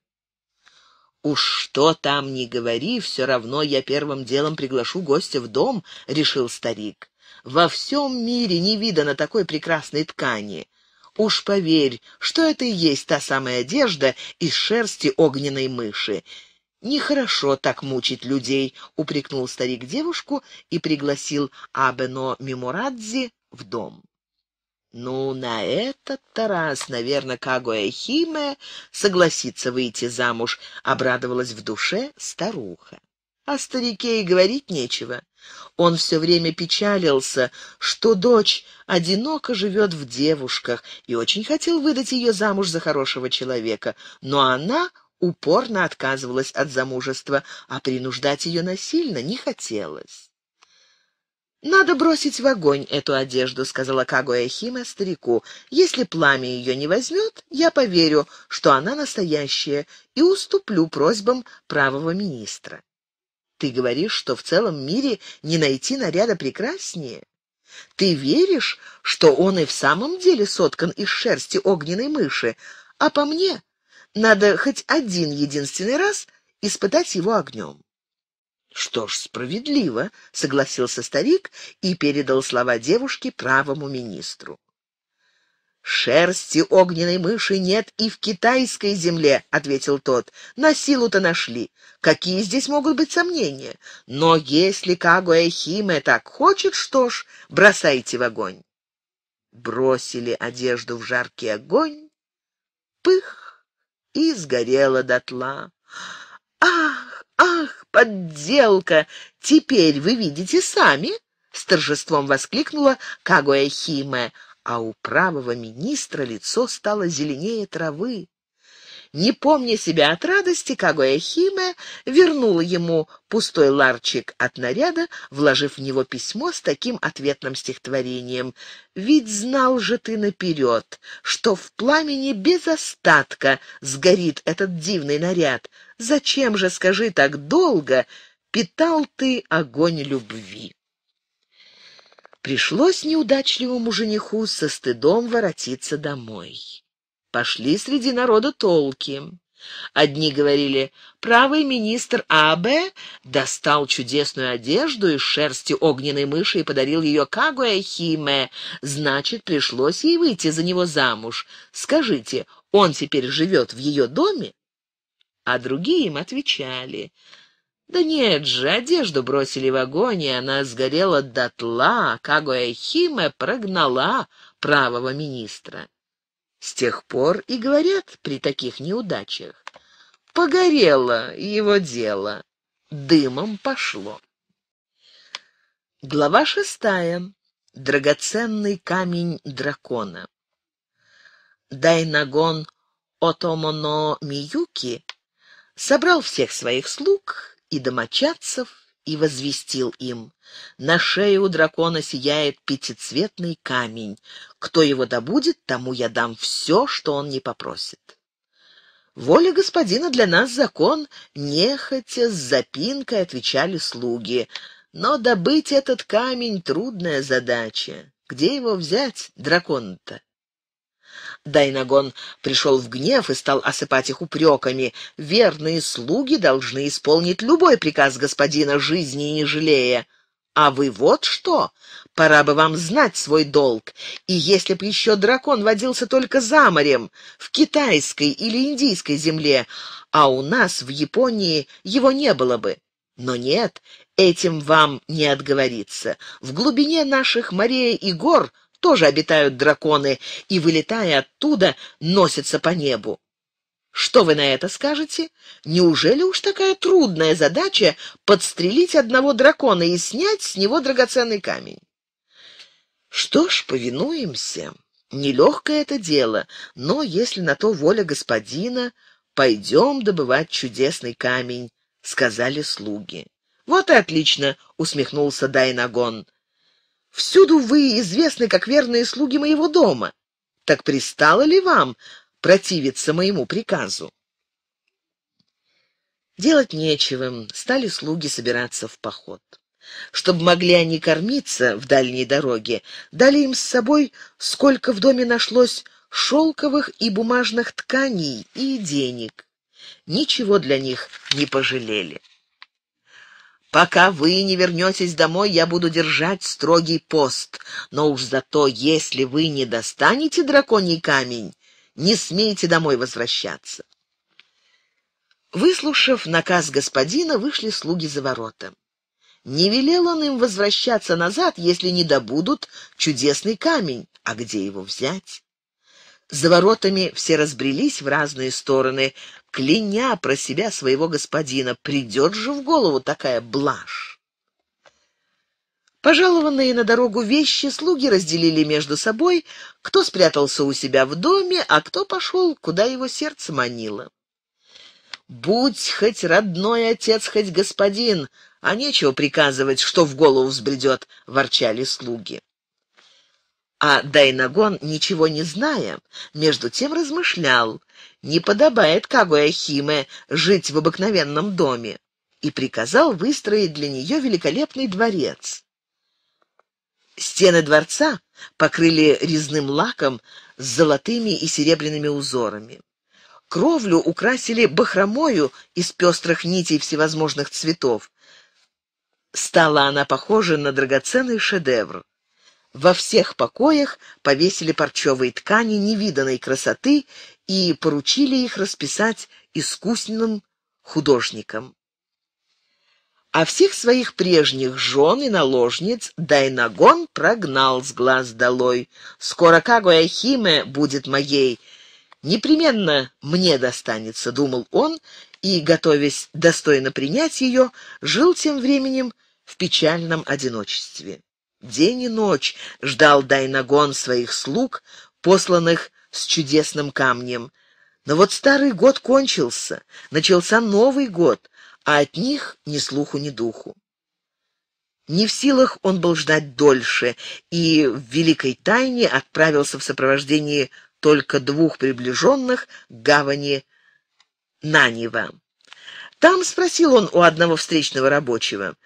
S1: «Уж что там не говори, все равно я первым делом приглашу гостя в дом», — решил старик. «Во всем мире не видано такой прекрасной ткани. Уж поверь, что это и есть та самая одежда из шерсти огненной мыши. Нехорошо так мучить людей», — упрекнул старик девушку и пригласил Абено Мимурадзи в дом. Ну, на этот-то раз, наверное, Кагуэхиме согласится выйти замуж, обрадовалась в душе старуха. О старике и говорить нечего. Он все время печалился, что дочь одиноко живет в девушках и очень хотел выдать ее замуж за хорошего человека, но она упорно отказывалась от замужества, а принуждать ее насильно не хотелось. «Надо бросить в огонь эту одежду», — сказала Кагуэхиме старику. «Если пламя ее не возьмет, я поверю, что она настоящая, и уступлю просьбам правого министра». «Ты говоришь, что в целом мире не найти наряда прекраснее? Ты веришь, что он и в самом деле соткан из шерсти огненной мыши? А по мне, надо хоть один единственный раз испытать его огнем». «Что ж, справедливо», — согласился старик и передал слова девушке правому министру. «Шерсти огненной мыши нет и в китайской земле», — ответил тот. «На силу-то нашли. Какие здесь могут быть сомнения? Но если Кагуэхиме так хочет, что ж, бросайте в огонь». Бросили одежду в жаркий огонь, пых, и сгорела дотла. «Ах!» «Ах, подделка! Теперь вы видите сами!» — с торжеством воскликнула Кагуэхиме, а у правого министра лицо стало зеленее травы. Не помня себя от радости, Кагояхиме вернула ему пустой ларчик от наряда, вложив в него письмо с таким ответным стихотворением. «Ведь знал же ты наперед, что в пламени без остатка сгорит этот дивный наряд. Зачем же, скажи, так долго питал ты огонь любви? Пришлось неудачливому жениху со стыдом воротиться домой. Пошли среди народа толки. Одни говорили, правый министр Абе достал чудесную одежду из шерсти огненной мыши и подарил ее Кагуэ Химе, значит, пришлось ей выйти за него замуж. Скажите, он теперь живет в ее доме? а другие им отвечали. Да нет же, одежду бросили в огонь, и она сгорела дотла, Кагуэхиме прогнала правого министра. С тех пор и говорят при таких неудачах. Погорело его дело, дымом пошло. Глава шестая. Драгоценный камень дракона. Дайнагон Отомоно Миюки собрал всех своих слуг и домочадцев и возвестил им. На шее у дракона сияет пятицветный камень. Кто его добудет, тому я дам все, что он не попросит. «Воля господина для нас закон», — нехотя, с запинкой отвечали слуги. «Но добыть этот камень — трудная задача. Где его взять, дракон-то?» Дайнагон пришел в гнев и стал осыпать их упреками. «Верные слуги должны исполнить любой приказ господина, жизни не жалея». А вы вот что! Пора бы вам знать свой долг. И если бы еще дракон водился только за морем, в китайской или индийской земле, а у нас, в Японии, его не было бы. Но нет, этим вам не отговориться. В глубине наших морей и гор тоже обитают драконы и, вылетая оттуда, носятся по небу. Что вы на это скажете? Неужели уж такая трудная задача подстрелить одного дракона и снять с него драгоценный камень? Что ж, повинуемся. Нелегкое это дело, но если на то воля господина, пойдем добывать чудесный камень, — сказали слуги. — Вот и отлично, — усмехнулся Дайнагон. Всюду вы известны как верные слуги моего дома. Так пристало ли вам противиться моему приказу?» Делать нечего, стали слуги собираться в поход. Чтобы могли они кормиться в дальней дороге, дали им с собой, сколько в доме нашлось шелковых и бумажных тканей и денег. Ничего для них не пожалели. Пока вы не вернетесь домой, я буду держать строгий пост. Но уж зато, если вы не достанете драконий камень, не смейте домой возвращаться». Выслушав наказ господина, вышли слуги за ворота. Не велел он им возвращаться назад, если не добудут чудесный камень. А где его взять? За воротами все разбрелись в разные стороны, кляня про себя своего господина. Придет же в голову такая блажь. Пожалованные на дорогу вещи слуги разделили между собой, кто спрятался у себя в доме, а кто пошел, куда его сердце манило. «Будь хоть родной отец, хоть господин, а нечего приказывать, что в голову взбредет», — ворчали слуги. А Дайнагон, ничего не зная, между тем размышлял, не подобает Кагуэхиме жить в обыкновенном доме, и приказал выстроить для нее великолепный дворец. Стены дворца покрыли резным лаком с золотыми и серебряными узорами. Кровлю украсили бахромою из пестрых нитей всевозможных цветов. Стала она похожа на драгоценный шедевр. Во всех покоях повесили парчевые ткани невиданной красоты и поручили их расписать искусным художникам. А всех своих прежних жен и наложниц Дайнагон прогнал с глаз долой. «Скоро Кагуэхиме будет моей. Непременно мне достанется», — думал он, и, готовясь достойно принять ее, жил тем временем в печальном одиночестве. День и ночь ждал Дайнагон своих слуг, посланных с чудесным камнем. Но вот старый год кончился, начался Новый год, а от них ни слуху, ни духу. Не в силах он был ждать дольше, и в великой тайне отправился в сопровождении только двух приближенных к гавани Нанева. Там спросил он у одного встречного рабочего —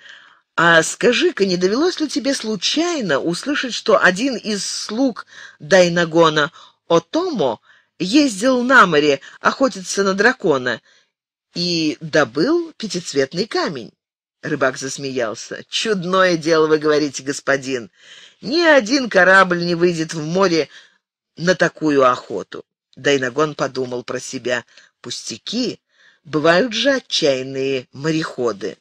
S1: а скажи-ка, не довелось ли тебе случайно услышать, что один из слуг Дайнагона, Отомо, ездил на море охотиться на дракона и добыл пятицветный камень? Рыбак засмеялся. «Чудное дело вы говорите, господин. Ни один корабль не выйдет в море на такую охоту». Дайнагон подумал про себя. «Пустяки. Бывают же отчаянные мореходы».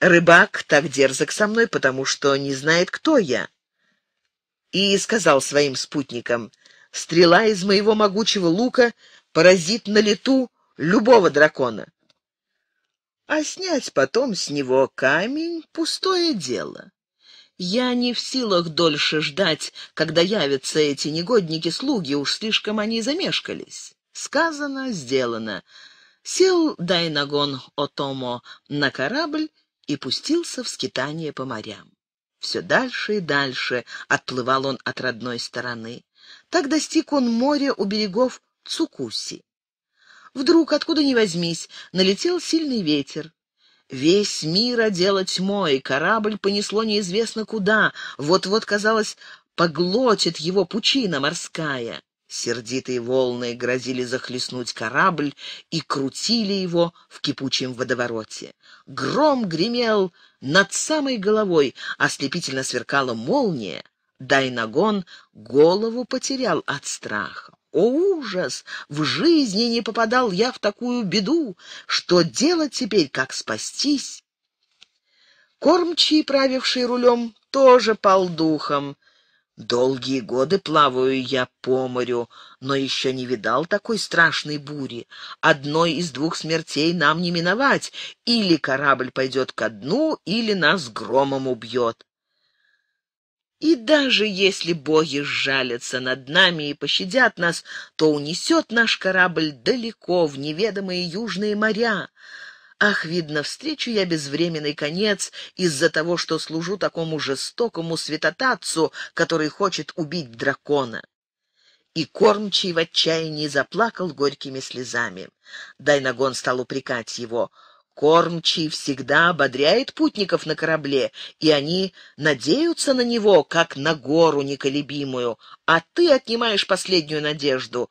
S1: Рыбак так дерзок со мной, потому что не знает, кто я. И сказал своим спутникам, «Стрела из моего могучего лука поразит на лету любого дракона. А снять потом с него камень — пустое дело. Я не в силах дольше ждать, когда явятся эти негодники-слуги, уж слишком они замешкались. Сказано, сделано. Сел Дайнагон Отомо на корабль и пустился в скитание по морям. Все дальше и дальше отплывал он от родной стороны. Так достиг он моря у берегов Цукуси. Вдруг, откуда ни возьмись, налетел сильный ветер. Весь мир одела тьмой, корабль понесло неизвестно куда, вот-вот, казалось, поглотит его пучина морская. Сердитые волны грозили захлестнуть корабль и крутили его в кипучем водовороте. Гром гремел над самой головой, ослепительно сверкала молния. Дайнагон голову потерял от страха. «О, ужас! В жизни не попадал я в такую беду! Что делать теперь, как спастись?» Кормчий, правивший рулем, тоже пал духом. Долгие годы плаваю я по морю, но еще не видал такой страшной бури. Одной из двух смертей нам не миновать. Или корабль пойдет ко дну, или нас громом убьет. И даже если боги сжалятся над нами и пощадят нас, то унесет наш корабль далеко, в неведомые южные моря. Ах, видно, встречу я безвременный конец из-за того, что служу такому жестокому святотатцу, который хочет убить дракона. И кормчий в отчаянии заплакал горькими слезами. Дайнагон стал упрекать его. Кормчий всегда ободряет путников на корабле, и они надеются на него, как на гору неколебимую, а ты отнимаешь последнюю надежду.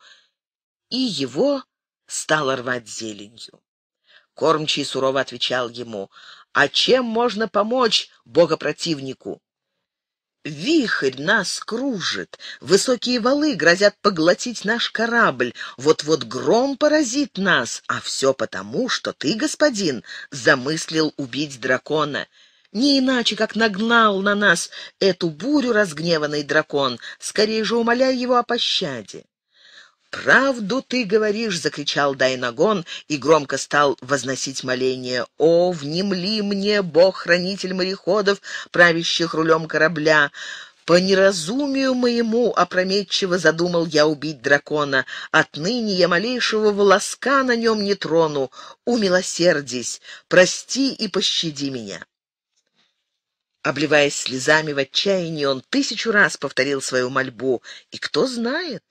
S1: И его стало рвать зеленью. Кормчий сурово отвечал ему, «А чем можно помочь богопротивнику?» Вихрь нас кружит, высокие валы грозят поглотить наш корабль, вот-вот гром поразит нас, а все потому, что ты, господин, замыслил убить дракона. Не иначе, как нагнал на нас эту бурю разгневанный дракон, скорее же умоляй его о пощаде. «Правду ты говоришь!» — закричал Дайнагон и громко стал возносить моление. «О, внемли мне, Бог-хранитель мореходов, правящих рулем корабля!» По неразумию моему опрометчиво задумал я убить дракона. Отныне я малейшего волоска на нем не трону. Умилосердись, прости и пощади меня. Обливаясь слезами в отчаянии, он тысячу раз повторил свою мольбу. И кто знает,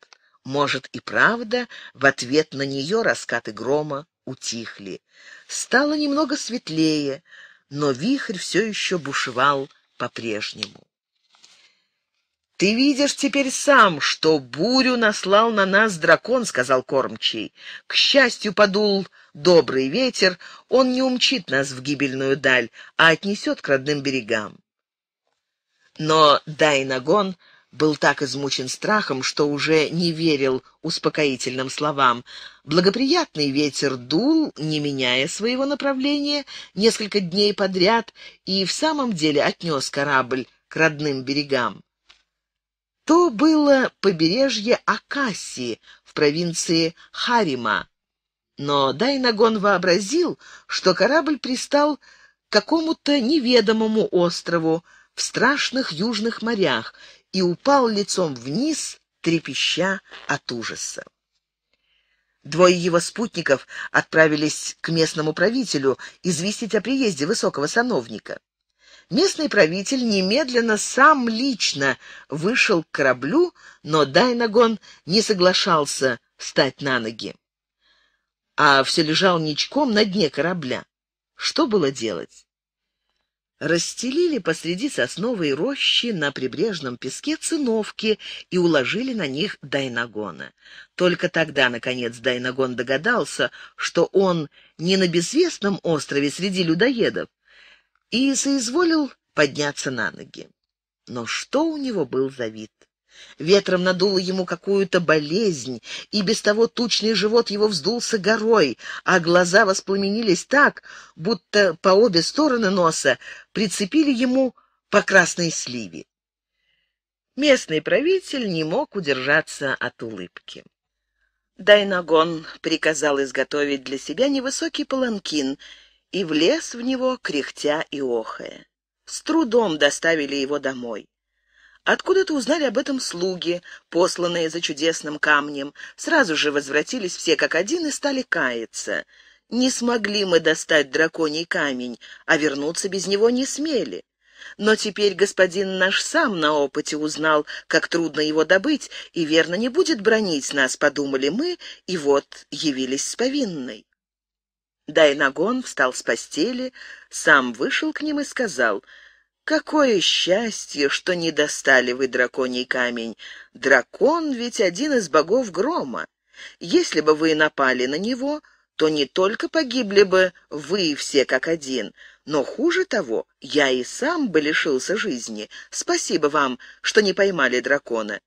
S1: может и правда, в ответ на нее раскаты грома утихли. Стало немного светлее, но вихрь все еще бушевал по-прежнему. «Ты видишь теперь сам, что бурю наслал на нас дракон», — сказал кормчий. «К счастью, подул добрый ветер, он не умчит нас в гибельную даль, а отнесет к родным берегам». Но Дайнагон был так измучен страхом, что уже не верил успокоительным словам. Благоприятный ветер дул, не меняя своего направления, несколько дней подряд и в самом деле отнес корабль к родным берегам. То было побережье Акасии в провинции Харима. Но Дайнагон вообразил, что корабль пристал к какому-то неведомому острову в страшных южных морях — и упал лицом вниз, трепеща от ужаса. Двое его спутников отправились к местному правителю известить о приезде высокого сановника. Местный правитель немедленно сам лично вышел к кораблю, но Дайнагон не соглашался встать на ноги, а все лежал ничком на дне корабля. Что было делать? расстелили посреди сосновой рощи на прибрежном песке циновки и уложили на них Дайнагона. Только тогда, наконец, Дайнагон догадался, что он не на безвестном острове среди людоедов, и соизволил подняться на ноги. Но что у него был за вид? Ветром надуло ему какую-то болезнь, и без того тучный живот его вздулся горой, а глаза воспламенились так, будто по обе стороны носа прицепили ему по красной сливе. Местный правитель не мог удержаться от улыбки. Дайнагон приказал изготовить для себя невысокий паланкин и влез в него, кряхтя и охая. С трудом доставили его домой. Откуда-то узнали об этом слуги, посланные за чудесным камнем. Сразу же возвратились все как один и стали каяться. Не смогли мы достать драконий камень, а вернуться без него не смели. Но теперь господин наш сам на опыте узнал, как трудно его добыть, и верно не будет бронить нас, подумали мы, и вот явились с повинной. Дайнагон встал с постели, сам вышел к ним и сказал — Какое счастье, что не достали вы драконий камень. Дракон ведь один из богов грома. Если бы вы напали на него, то не только погибли бы вы все как один, но хуже того, я и сам бы лишился жизни. Спасибо вам, что не поймали дракона.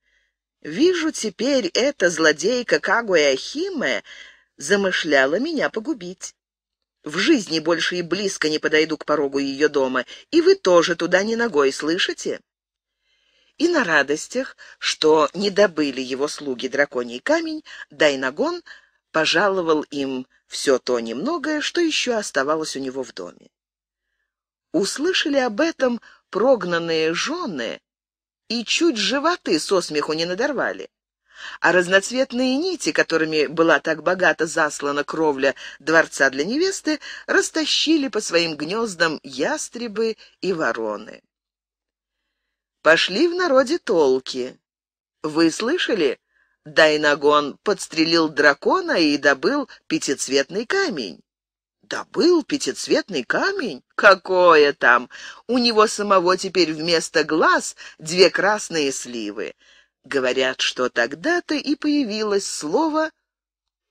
S1: Вижу теперь эта злодейка Кагуэ Ахиме замышляла меня погубить. В жизни больше и близко не подойду к порогу ее дома, и вы тоже туда не ногой, слышите?» И на радостях, что не добыли его слуги драконий камень, Дайнагон пожаловал им все то немногое, что еще оставалось у него в доме. Услышали об этом прогнанные жены и чуть животы со смеху не надорвали а разноцветные нити, которыми была так богато заслана кровля дворца для невесты, растащили по своим гнездам ястребы и вороны. Пошли в народе толки. Вы слышали? Дайнагон подстрелил дракона и добыл пятицветный камень. Добыл пятицветный камень? Какое там! У него самого теперь вместо глаз две красные сливы. Говорят, что тогда-то и появилось слово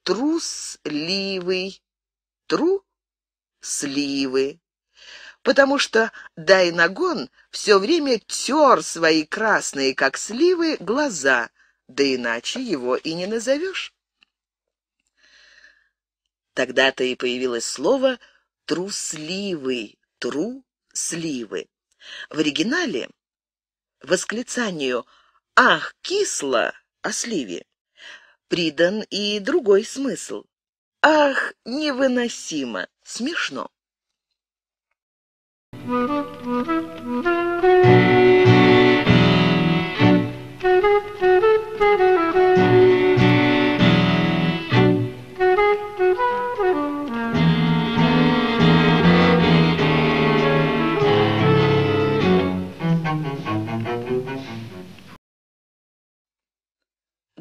S1: «трусливый», «тру-сливы», потому что Дайнагон все время тер свои красные, как сливы, глаза, да иначе его и не назовешь. Тогда-то и появилось слово «трусливый», «тру-сливы». В оригинале восклицанию «трусливый» Ах, кисло о сливе. Придан и другой смысл. Ах, невыносимо, смешно. Thank you.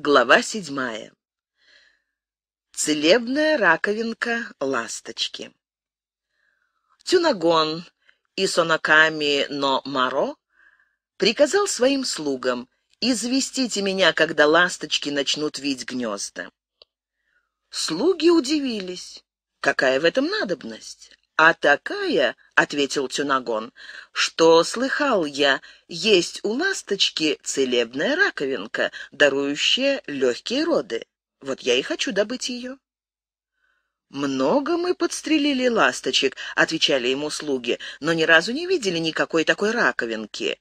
S1: Глава седьмая. Целебная раковинка ласточки. Тюнагон Исонаками но Маро приказал своим слугам «Известите меня, когда ласточки начнут вить гнезда». Слуги удивились. Какая в этом надобность? «А такая, — ответил Тюнагон, — что, слыхал я, есть у ласточки целебная раковинка, дарующая легкие роды. Вот я и хочу добыть ее». «Много мы подстрелили ласточек», — отвечали ему слуги, «но ни разу не видели никакой такой раковинки».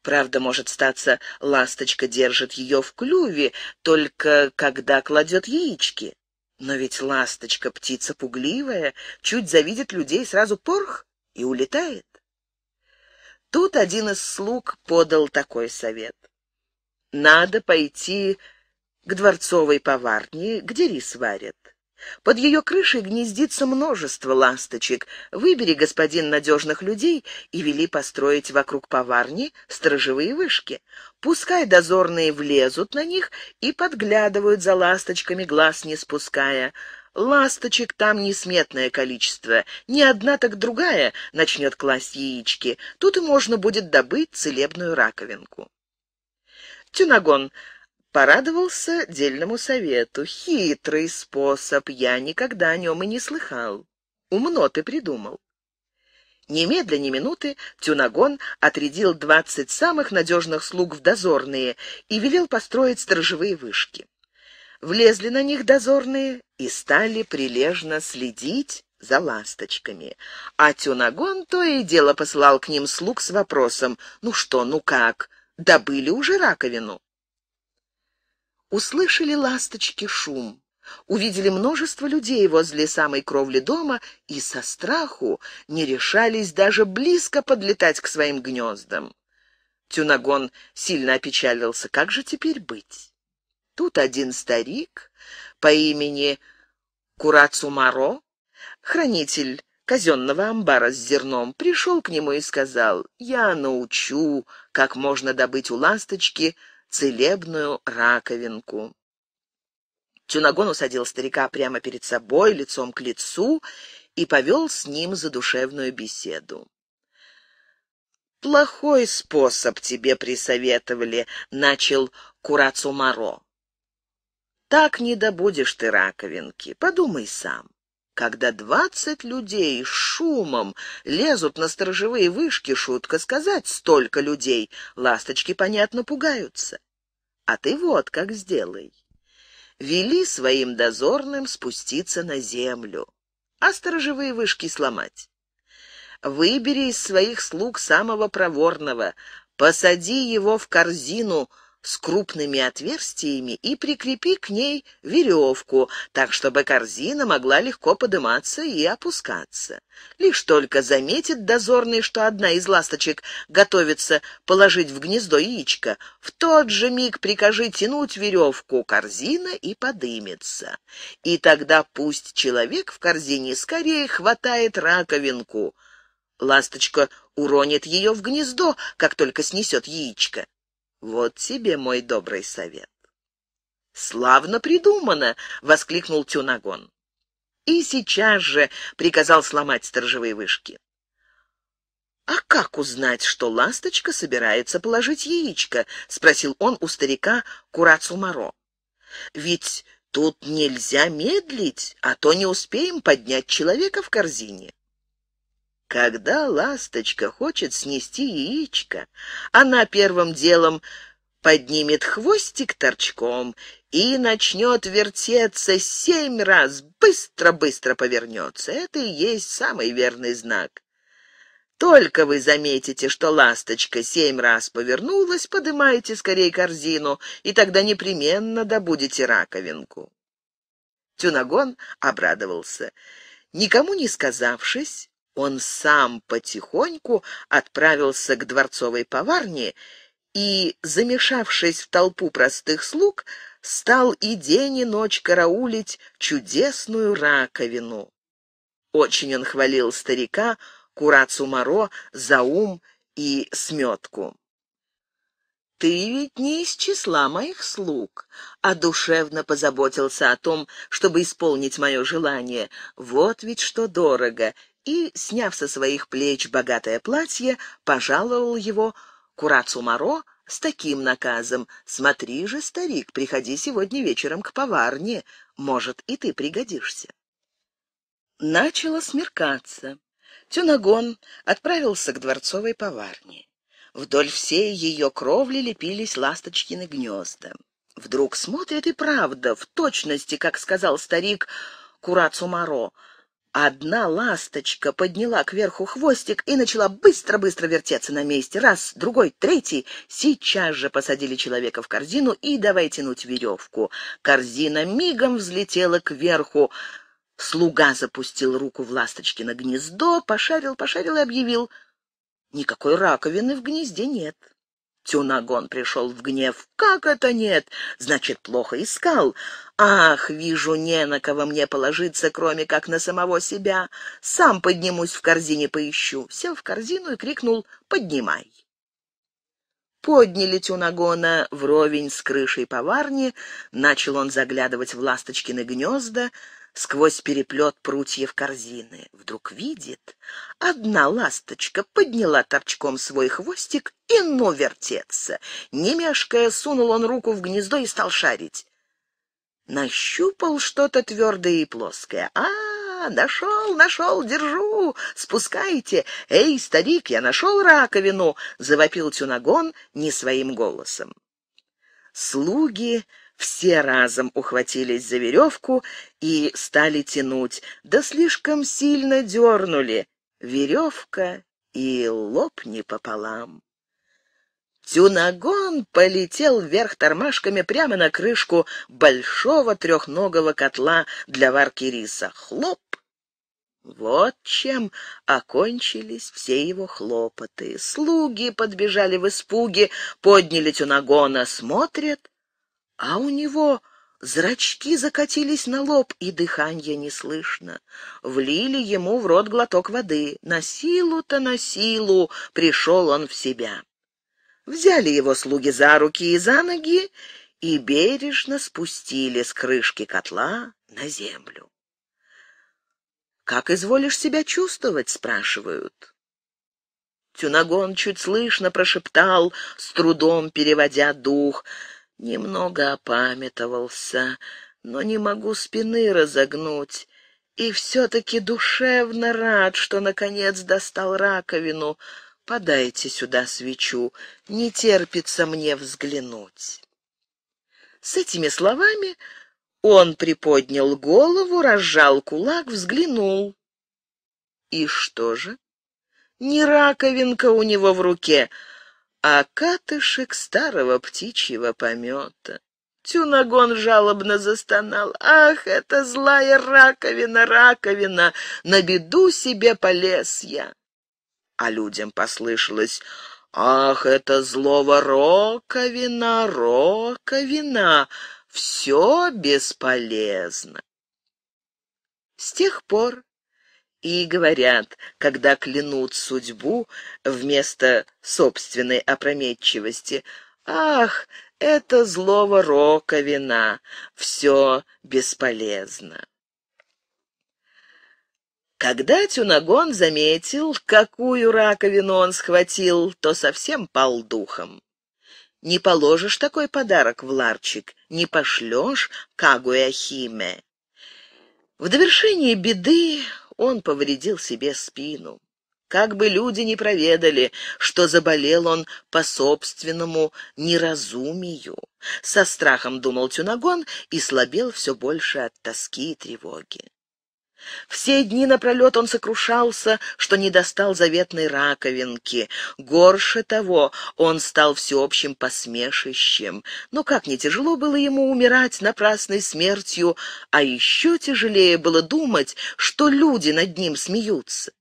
S1: Правда, может статься, ласточка держит ее в клюве, только когда кладет яички. Но ведь ласточка птица пугливая, чуть завидит людей, сразу порх и улетает. Тут один из слуг подал такой совет. Надо пойти к дворцовой поварне, где рис варят. Под ее крышей гнездится множество ласточек. Выбери, господин, надежных людей и вели построить вокруг поварни сторожевые вышки. Пускай дозорные влезут на них и подглядывают за ласточками, глаз не спуская. Ласточек там несметное количество. Ни одна, так другая начнет класть яички. Тут и можно будет добыть целебную раковинку. Тюнагон. Порадовался дельному совету. Хитрый способ, я никогда о нем и не слыхал. Умно ты придумал. ни минуты Тюнагон отрядил двадцать самых надежных слуг в дозорные и велел построить сторожевые вышки. Влезли на них дозорные и стали прилежно следить за ласточками. А Тюнагон то и дело посылал к ним слуг с вопросом «Ну что, ну как? Добыли уже раковину?» Услышали ласточки шум, увидели множество людей возле самой кровли дома и со страху не решались даже близко подлетать к своим гнездам. Тюнагон сильно опечалился. Как же теперь быть? Тут один старик по имени Курацумаро, хранитель казенного амбара с зерном, пришел к нему и сказал, «Я научу, как можно добыть у ласточки целебную раковинку. Чунагон усадил старика прямо перед собой, лицом к лицу, и повел с ним задушевную беседу. «Плохой способ тебе присоветовали», — начал Курацумаро. «Так не добудешь ты раковинки, подумай сам. Когда двадцать людей шумом лезут на сторожевые вышки, шутка сказать, столько людей, ласточки, понятно, пугаются. А ты вот как сделай. Вели своим дозорным спуститься на землю, а сторожевые вышки сломать. Выбери из своих слуг самого проворного, посади его в корзину — с крупными отверстиями и прикрепи к ней веревку, так чтобы корзина могла легко подниматься и опускаться. Лишь только заметит дозорный, что одна из ласточек готовится положить в гнездо яичко, в тот же миг прикажи тянуть веревку, корзина и подымется. И тогда пусть человек в корзине скорее хватает раковинку. Ласточка уронит ее в гнездо, как только снесет яичко. Вот тебе мой добрый совет. «Славно придумано!» — воскликнул Тюнагон. И сейчас же приказал сломать сторожевые вышки. «А как узнать, что ласточка собирается положить яичко?» — спросил он у старика Курацумаро. «Ведь тут нельзя медлить, а то не успеем поднять человека в корзине». Когда ласточка хочет снести яичко, она первым делом поднимет хвостик торчком и начнет вертеться семь раз, быстро-быстро повернется. Это и есть самый верный знак. Только вы заметите, что ласточка семь раз повернулась, поднимайте скорее корзину, и тогда непременно добудете раковинку. Тюнагон обрадовался. Никому не сказавшись, он сам потихоньку отправился к дворцовой поварне и, замешавшись в толпу простых слуг, стал и день, и ночь караулить чудесную раковину. Очень он хвалил старика Курацу Моро за ум и сметку. «Ты ведь не из числа моих слуг, а душевно позаботился о том, чтобы исполнить мое желание. Вот ведь что дорого, и, сняв со своих плеч богатое платье, пожаловал его Курацу Маро с таким наказом «Смотри же, старик, приходи сегодня вечером к поварне, может, и ты пригодишься». Начало смеркаться. Тюнагон отправился к дворцовой поварне. Вдоль всей ее кровли лепились ласточкины гнезда. Вдруг смотрит и правда, в точности, как сказал старик Маро. Одна ласточка подняла кверху хвостик и начала быстро-быстро вертеться на месте. Раз, другой, третий. Сейчас же посадили человека в корзину и давай тянуть веревку. Корзина мигом взлетела кверху. Слуга запустил руку в ласточки на гнездо, пошарил, пошарил и объявил. Никакой раковины в гнезде нет. Тюнагон пришел в гнев. «Как это нет? Значит, плохо искал. Ах, вижу, не на кого мне положиться, кроме как на самого себя. Сам поднимусь в корзине, поищу». Сел в корзину и крикнул «Поднимай». Подняли Тюнагона вровень с крышей поварни, начал он заглядывать в ласточкины гнезда, сквозь переплет прутьев корзины. Вдруг видит, одна ласточка подняла торчком свой хвостик и ну вертеться. Не сунул он руку в гнездо и стал шарить. Нащупал что-то твердое и плоское. а, -а нашел, нашел, держу, спускайте. Эй, старик, я нашел раковину!» — завопил Тюнагон не своим голосом. Слуги все разом ухватились за веревку и стали тянуть, да слишком сильно дернули. Веревка и лопни пополам. Тюнагон полетел вверх тормашками прямо на крышку большого трехногого котла для варки риса. Хлоп! Вот чем окончились все его хлопоты. Слуги подбежали в испуге, подняли тюнагона, смотрят а у него зрачки закатились на лоб, и дыхание не слышно. Влили ему в рот глоток воды. На силу-то на силу пришел он в себя. Взяли его слуги за руки и за ноги и бережно спустили с крышки котла на землю. «Как изволишь себя чувствовать?» — спрашивают. Тюнагон чуть слышно прошептал, с трудом переводя дух — Немного опамятовался, но не могу спины разогнуть. И все-таки душевно рад, что, наконец, достал раковину. Подайте сюда свечу, не терпится мне взглянуть. С этими словами он приподнял голову, разжал кулак, взглянул. И что же? Не раковинка у него в руке, а катышек старого птичьего помета. Тюнагон жалобно застонал. «Ах, это злая раковина, раковина! На беду себе полез я!» А людям послышалось «Ах, это злого роковина, роковина! Все бесполезно!» С тех пор и говорят, когда клянут судьбу вместо собственной опрометчивости. «Ах, это злого рока вина, все бесполезно». Когда Тюнагон заметил, какую раковину он схватил, то совсем пал духом. «Не положишь такой подарок в ларчик, не пошлешь Кагуяхиме». В довершении беды он повредил себе спину. Как бы люди не проведали, что заболел он по собственному неразумию. Со страхом думал Тюнагон и слабел все больше от тоски и тревоги. Все дни напролет он сокрушался, что не достал заветной раковинки. Горше того, он стал всеобщим посмешищем. Но как не тяжело было ему умирать напрасной смертью, а еще тяжелее было думать, что люди над ним смеются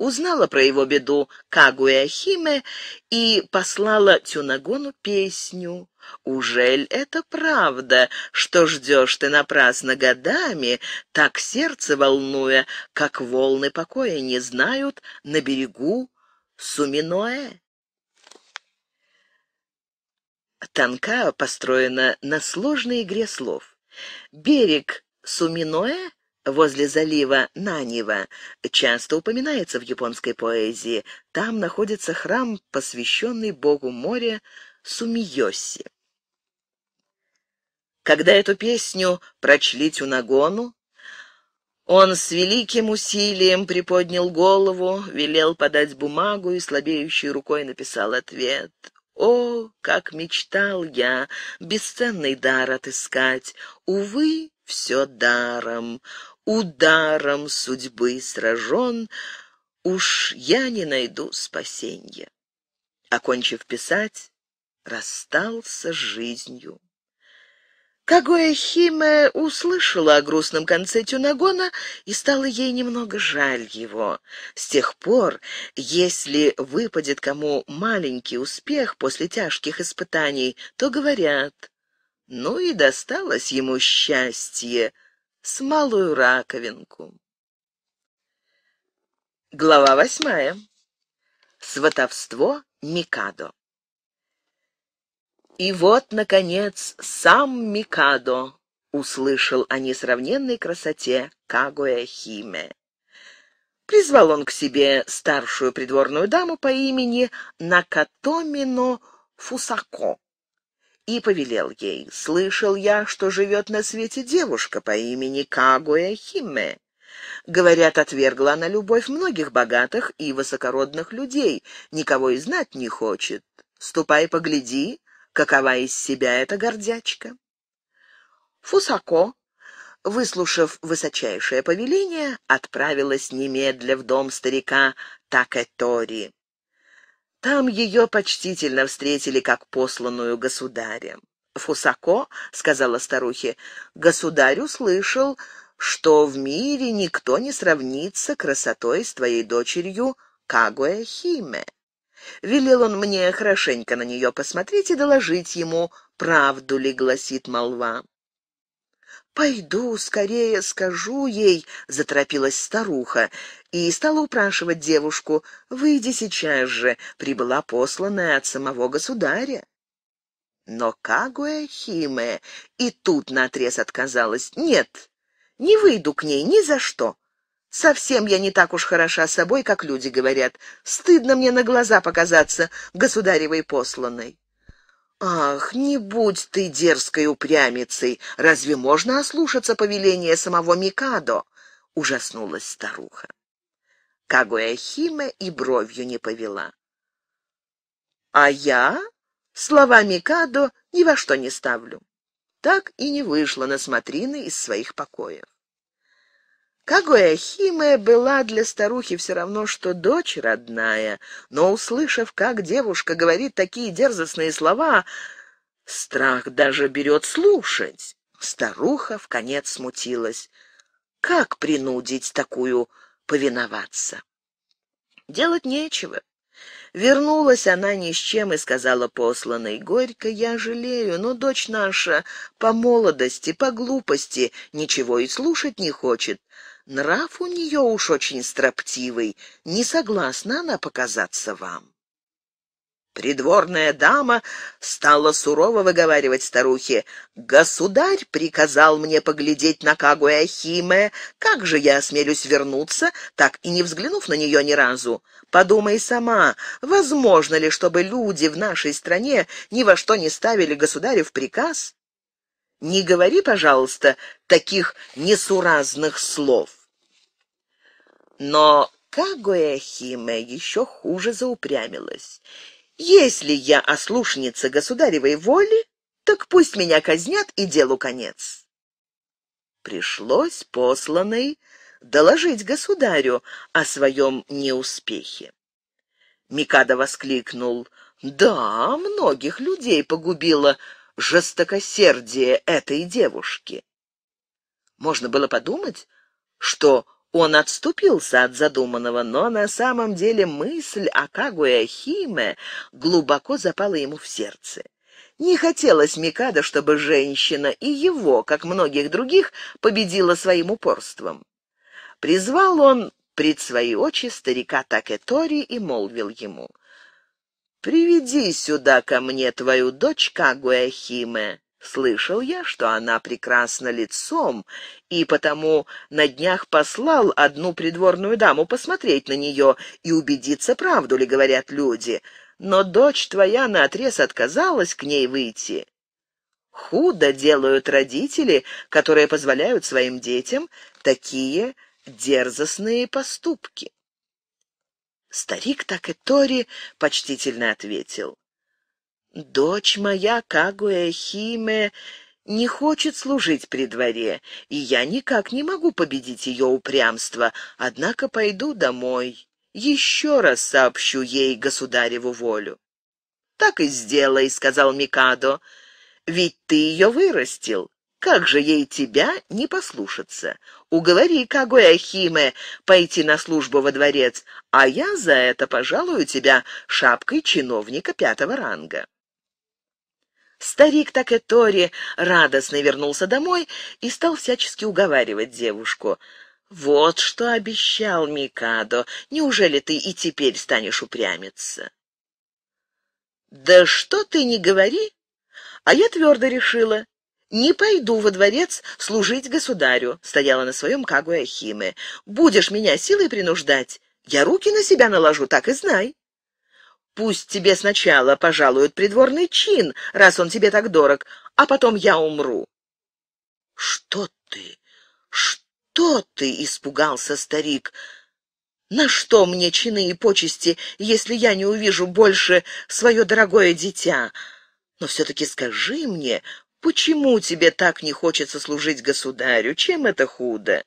S1: узнала про его беду Кагуэхиме и послала Тюнагону песню. Ужель это правда, что ждешь ты напрасно годами, так сердце волнуя, как волны покоя не знают на берегу Суминоэ? Танка построена на сложной игре слов. Берег Суминоэ возле залива Нанива часто упоминается в японской поэзии. Там находится храм, посвященный богу моря Сумиоси. Когда эту песню прочли Тюнагону, он с великим усилием приподнял голову, велел подать бумагу и слабеющей рукой написал ответ. «О, как мечтал я бесценный дар отыскать! Увы, все даром, ударом судьбы сражен, уж я не найду спасенья». Окончив писать, расстался с жизнью. Кагоя Химе услышала о грустном конце Тюнагона и стало ей немного жаль его. С тех пор, если выпадет кому маленький успех после тяжких испытаний, то говорят, ну и досталось ему счастье с малую раковинку. Глава восьмая. Сватовство Микадо. И вот, наконец, сам Микадо услышал о несравненной красоте Кагуэхиме. Призвал он к себе старшую придворную даму по имени Накатомино Фусако и повелел ей. «Слышал я, что живет на свете девушка по имени Кагуэ Химе. Говорят, отвергла она любовь многих богатых и высокородных людей, никого и знать не хочет. Ступай, погляди, какова из себя эта гордячка. Фусако, выслушав высочайшее повеление, отправилась немедля в дом старика Такэтори. Там ее почтительно встретили как посланную государем. Фусако сказала старухе, — «Государь услышал, что в мире никто не сравнится красотой с твоей дочерью Кагуэхиме. Велел он мне хорошенько на нее посмотреть и доложить ему, правду ли гласит молва. «Пойду, скорее скажу ей», — заторопилась старуха, и стала упрашивать девушку, «выйди сейчас же», прибыла посланная от самого государя. Но химе и тут наотрез отказалась. «Нет, не выйду к ней ни за что». Совсем я не так уж хороша собой, как люди говорят. Стыдно мне на глаза показаться государевой посланной. Ах, не будь ты дерзкой упрямицей. Разве можно ослушаться повеления самого Микадо? Ужаснулась старуха. химе и бровью не повела. А я слова Микадо ни во что не ставлю. Так и не вышла на смотрины из своих покоев. Кагуэхиме была для старухи все равно, что дочь родная, но, услышав, как девушка говорит такие дерзостные слова, страх даже берет слушать. Старуха в конец смутилась. Как принудить такую повиноваться? Делать нечего. Вернулась она ни с чем и сказала посланной, «Горько я жалею, но дочь наша по молодости, по глупости ничего и слушать не хочет. Нрав у нее уж очень строптивый, не согласна она показаться вам. Придворная дама стала сурово выговаривать старухе. «Государь приказал мне поглядеть на Кагу и Ахиме. Как же я осмелюсь вернуться, так и не взглянув на нее ни разу? Подумай сама, возможно ли, чтобы люди в нашей стране ни во что не ставили государю в приказ? Не говори, пожалуйста, таких несуразных слов». Но кагуэ Кагуэхиме еще хуже заупрямилась. «Если я ослушница государевой воли, так пусть меня казнят и делу конец». Пришлось посланной доложить государю о своем неуспехе. Микада воскликнул. «Да, многих людей погубило жестокосердие этой девушки». Можно было подумать, что он отступился от задуманного, но на самом деле мысль о Кагуэхиме глубоко запала ему в сердце. Не хотелось Микадо, чтобы женщина и его, как многих других, победила своим упорством. Призвал он пред свои очи старика Такетори и молвил ему — «Приведи сюда ко мне твою дочь Кагуэхиме». Слышал я, что она прекрасна лицом, и потому на днях послал одну придворную даму посмотреть на нее и убедиться, правду ли говорят люди. Но дочь твоя наотрез отказалась к ней выйти. Худо делают родители, которые позволяют своим детям такие дерзостные поступки. Старик так и Тори почтительно ответил. «Дочь моя, Кагуэ Химе, не хочет служить при дворе, и я никак не могу победить ее упрямство, однако пойду домой. Еще раз сообщу ей государеву волю». «Так и сделай», — сказал Микадо, — «ведь ты ее вырастил». Как же ей тебя не послушаться? Уговори Кагуэ Химе пойти на службу во дворец, а я за это пожалую тебя шапкой чиновника пятого ранга. Старик так радостно вернулся домой и стал всячески уговаривать девушку. «Вот что обещал Микадо. Неужели ты и теперь станешь упрямиться?» «Да что ты не говори!» А я твердо решила. «Не пойду во дворец служить государю», — стояла на своем Кагуэ Химе. «Будешь меня силой принуждать, я руки на себя наложу, так и знай». Пусть тебе сначала пожалуют придворный чин, раз он тебе так дорог, а потом я умру». «Что ты? Что ты?» — испугался старик. «На что мне чины и почести, если я не увижу больше свое дорогое дитя? Но все-таки скажи мне, почему тебе так не хочется служить государю? Чем это худо?»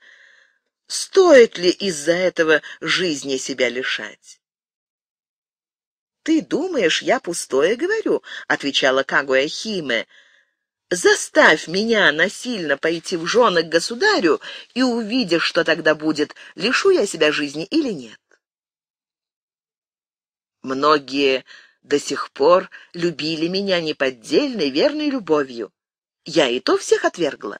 S1: Стоит ли из-за этого жизни себя лишать? ты думаешь, я пустое говорю?» — отвечала Кагуя Химе. «Заставь меня насильно пойти в жены к государю, и увидишь, что тогда будет, лишу я себя жизни или нет». Многие до сих пор любили меня неподдельной верной любовью. Я и то всех отвергла.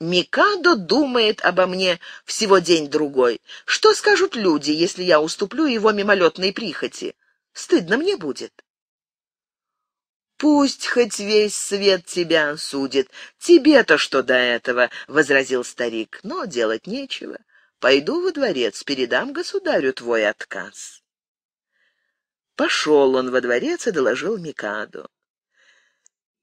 S1: Микадо думает обо мне всего день-другой. Что скажут люди, если я уступлю его мимолетной прихоти? Стыдно мне будет. «Пусть хоть весь свет тебя осудит. Тебе-то что до этого?» — возразил старик. «Но делать нечего. Пойду во дворец, передам государю твой отказ». Пошел он во дворец и доложил Микаду.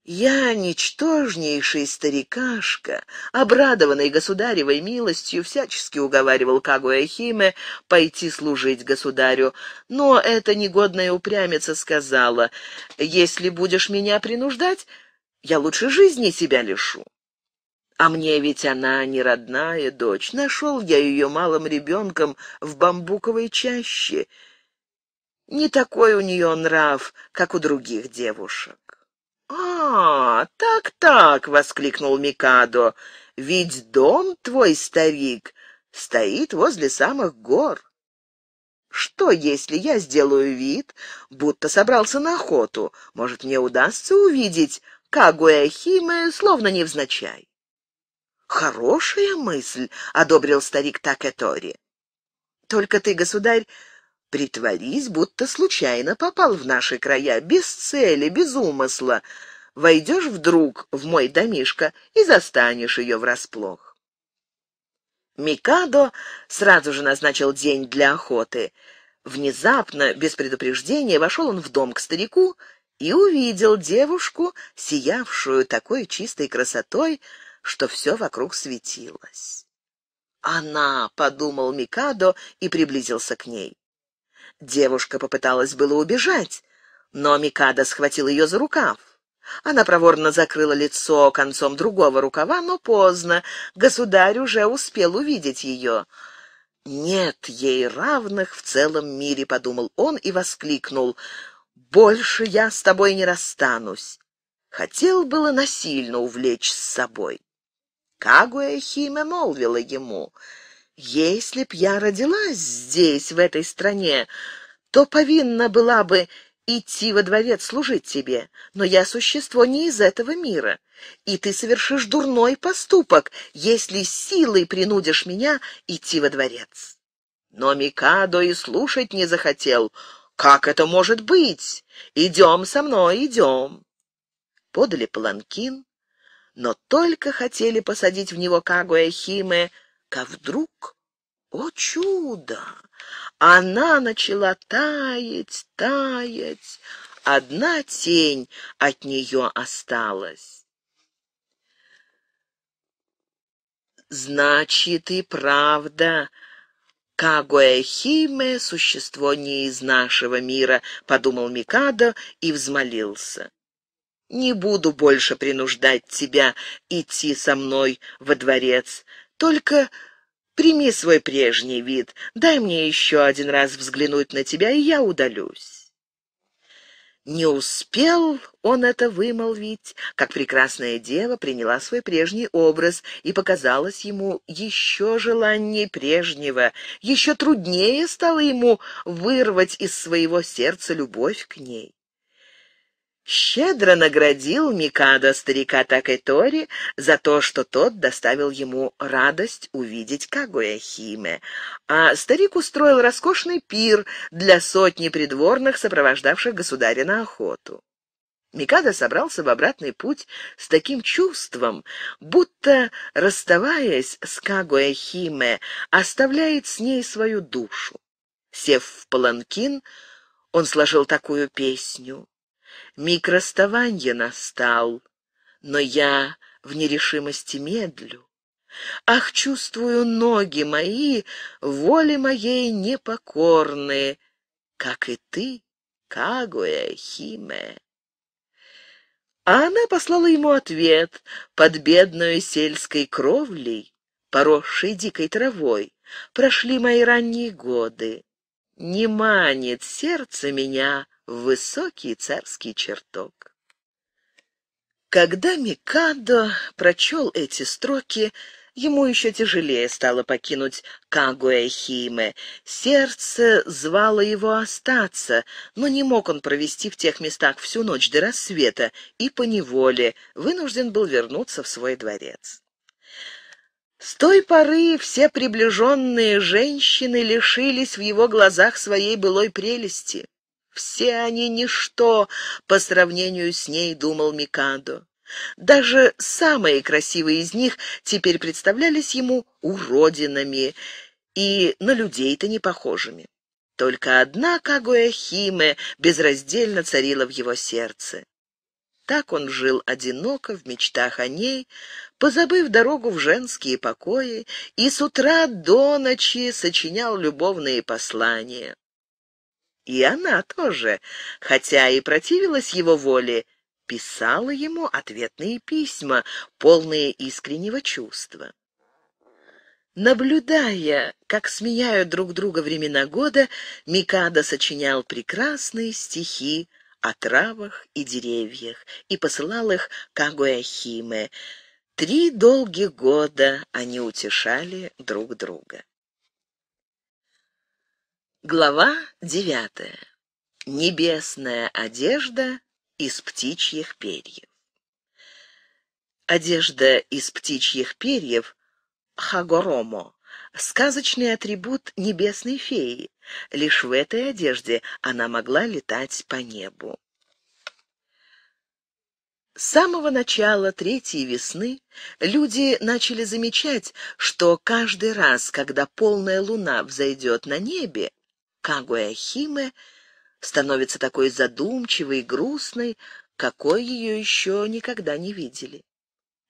S1: Я, ничтожнейший старикашка, обрадованный государевой милостью, всячески уговаривал Кагуэхиме пойти служить государю, но эта негодная упрямица сказала, «Если будешь меня принуждать, я лучше жизни себя лишу». А мне ведь она не родная дочь. Нашел я ее малым ребенком в бамбуковой чаще. Не такой у нее нрав, как у других девушек. «А, так-так!» — воскликнул Микадо. «Ведь дом твой, старик, стоит возле самых гор. Что, если я сделаю вид, будто собрался на охоту? Может, мне удастся увидеть Кагуэхиме, словно невзначай?» «Хорошая мысль!» — одобрил старик Такетори. «Только ты, государь, Притворись, будто случайно попал в наши края, без цели, без умысла. Войдешь вдруг в мой домишко и застанешь ее врасплох. Микадо сразу же назначил день для охоты. Внезапно, без предупреждения, вошел он в дом к старику и увидел девушку, сиявшую такой чистой красотой, что все вокруг светилось. «Она!» — подумал Микадо и приблизился к ней. Девушка попыталась было убежать, но Микада схватил ее за рукав. Она проворно закрыла лицо концом другого рукава, но поздно. Государь уже успел увидеть ее. «Нет ей равных в целом мире», — подумал он и воскликнул. «Больше я с тобой не расстанусь». Хотел было насильно увлечь с собой. Кагуэ Химе молвила ему — если б я родилась здесь, в этой стране, то повинна была бы идти во дворец служить тебе, но я существо не из этого мира, и ты совершишь дурной поступок, если силой принудишь меня идти во дворец». Но Микадо и слушать не захотел. «Как это может быть? Идем со мной, идем!» Подали паланкин, но только хотели посадить в него Кагуэ Химе, как вдруг, о чудо, она начала таять, таять, одна тень от нее осталась. Значит, и правда, Кагуэхиме — существо не из нашего мира, — подумал Микадо и взмолился. «Не буду больше принуждать тебя идти со мной во дворец. Только прими свой прежний вид, дай мне еще один раз взглянуть на тебя, и я удалюсь». Не успел он это вымолвить, как прекрасная дева приняла свой прежний образ и показалась ему еще желаннее прежнего, еще труднее стало ему вырвать из своего сердца любовь к ней щедро наградил Микадо старика Такайтори за то, что тот доставил ему радость увидеть Кагуяхиме, а старик устроил роскошный пир для сотни придворных, сопровождавших государя на охоту. Микадо собрался в обратный путь с таким чувством, будто, расставаясь с Кагуэхиме, оставляет с ней свою душу. Сев в паланкин, он сложил такую песню. Миг расставания настал, но я в нерешимости медлю. Ах, чувствую ноги мои, воли моей непокорные, как и ты, Кагуэ Химе. А она послала ему ответ под бедную сельской кровлей, поросшей дикой травой. Прошли мои ранние годы. Не манит сердце меня в высокий царский чертог. Когда Микадо прочел эти строки, Ему еще тяжелее стало покинуть Кагуэхиме. Сердце звало его остаться, но не мог он провести в тех местах всю ночь до рассвета и поневоле вынужден был вернуться в свой дворец. С той поры все приближенные женщины лишились в его глазах своей былой прелести. Все они ничто по сравнению с ней, думал Микадо. Даже самые красивые из них теперь представлялись ему уродинами и на людей-то не похожими. Только одна химе, безраздельно царила в его сердце. Так он жил одиноко в мечтах о ней, позабыв дорогу в женские покои, и с утра до ночи сочинял любовные послания. И она тоже, хотя и противилась его воле, писала ему ответные письма, полные искреннего чувства. Наблюдая, как смеяют друг друга времена года, Микадо сочинял прекрасные стихи о травах и деревьях и посылал их Кагуяхиме. Три долгих года они утешали друг друга. Глава девятая. Небесная одежда из птичьих перьев. Одежда из птичьих перьев хагоромо — сказочный атрибут небесной феи. Лишь в этой одежде она могла летать по небу. С самого начала третьей весны люди начали замечать, что каждый раз, когда полная луна взойдет на небе, Кагуэхиме становится такой задумчивой и грустной, какой ее еще никогда не видели.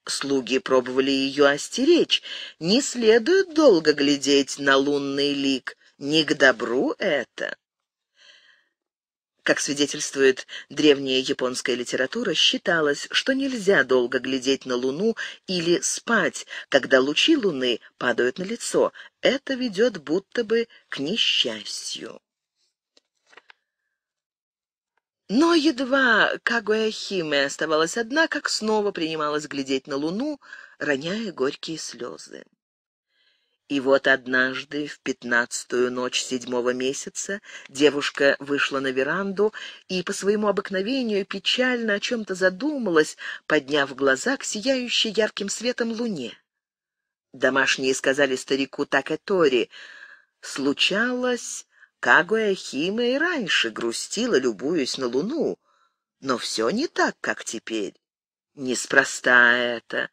S1: Слуги пробовали ее остеречь. Не следует долго глядеть на лунный лик. Не к добру это. Как свидетельствует древняя японская литература, считалось, что нельзя долго глядеть на Луну или спать, когда лучи Луны падают на лицо. Это ведет будто бы к несчастью. Но едва Кагуэхиме оставалась одна, как снова принималась глядеть на Луну, роняя горькие слезы. И вот однажды, в пятнадцатую ночь седьмого месяца, девушка вышла на веранду и по своему обыкновению печально о чем-то задумалась, подняв глаза к сияющей ярким светом луне. Домашние сказали старику Такатори, «Случалось, Кагуэхима и раньше грустила, любуясь на луну, но все не так, как теперь. Неспроста это».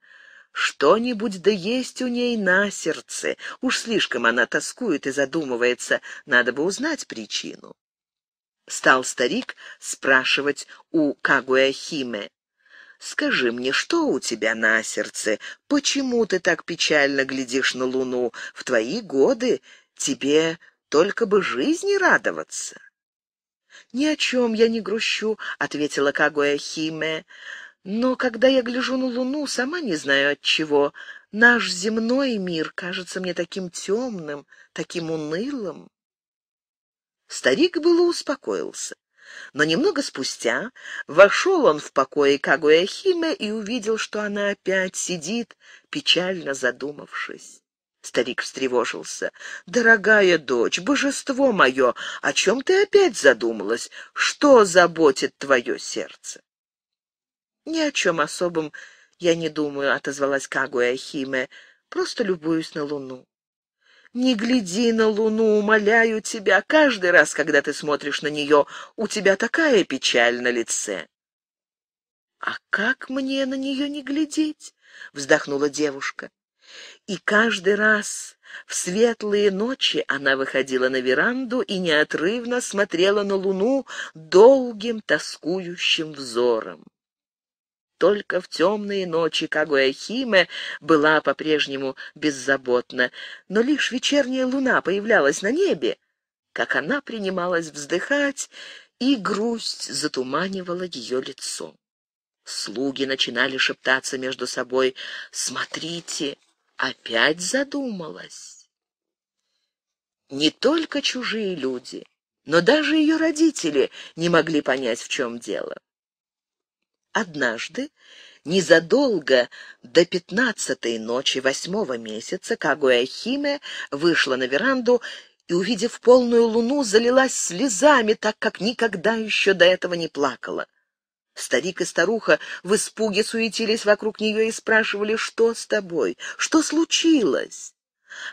S1: Что-нибудь да есть у ней на сердце. Уж слишком она тоскует и задумывается. Надо бы узнать причину. Стал старик спрашивать у Кагуяхиме. «Скажи мне, что у тебя на сердце? Почему ты так печально глядишь на луну? В твои годы тебе только бы жизни радоваться». «Ни о чем я не грущу», — ответила Кагуяхиме. Но когда я гляжу на Луну, сама не знаю от чего, наш земной мир кажется мне таким темным, таким унылым. Старик было успокоился. Но немного спустя вошел он в покои Кагуэхиме и увидел, что она опять сидит, печально задумавшись. Старик встревожился. «Дорогая дочь, божество мое, о чем ты опять задумалась? Что заботит твое сердце?» «Ни о чем особом я не думаю», — отозвалась Кагуя Химе. «Просто любуюсь на луну». «Не гляди на луну, умоляю тебя, каждый раз, когда ты смотришь на нее, у тебя такая печаль на лице». «А как мне на нее не глядеть?» — вздохнула девушка. И каждый раз в светлые ночи она выходила на веранду и неотрывно смотрела на луну долгим тоскующим взором. Только в темные ночи Кагуэхиме была по-прежнему беззаботна, но лишь вечерняя луна появлялась на небе, как она принималась вздыхать, и грусть затуманивала ее лицо. Слуги начинали шептаться между собой «Смотрите, опять задумалась». Не только чужие люди, но даже ее родители не могли понять, в чем дело. Однажды, незадолго до пятнадцатой ночи восьмого месяца, Кагуэхиме вышла на веранду и, увидев полную луну, залилась слезами, так как никогда еще до этого не плакала. Старик и старуха в испуге суетились вокруг нее и спрашивали, что с тобой, что случилось.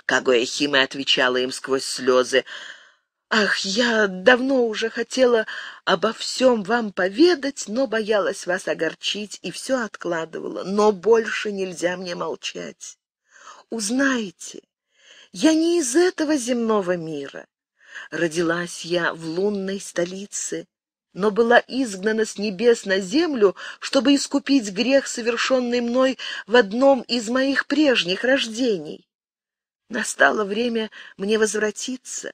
S1: Кагоэхиме отвечала им сквозь слезы, Ах, я давно уже хотела обо всем вам поведать, но боялась вас огорчить и все откладывала. Но больше нельзя мне молчать. Узнайте, я не из этого земного мира. Родилась я в лунной столице, но была изгнана с небес на землю, чтобы искупить грех, совершенный мной в одном из моих прежних рождений. Настало время мне возвратиться.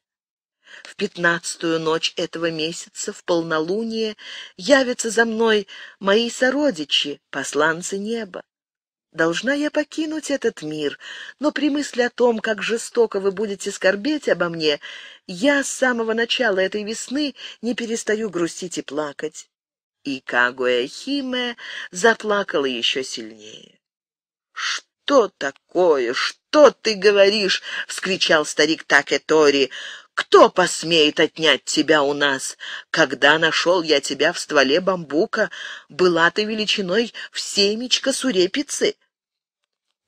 S1: В пятнадцатую ночь этого месяца, в полнолуние, явятся за мной мои сородичи, посланцы неба. Должна я покинуть этот мир, но при мысли о том, как жестоко вы будете скорбеть обо мне, я с самого начала этой весны не перестаю грустить и плакать. И Кагуэхиме заплакала еще сильнее. «Что такое? Что ты говоришь?» — вскричал старик Такетори. Кто посмеет отнять тебя у нас? Когда нашел я тебя в стволе бамбука, была ты величиной в семечко сурепицы.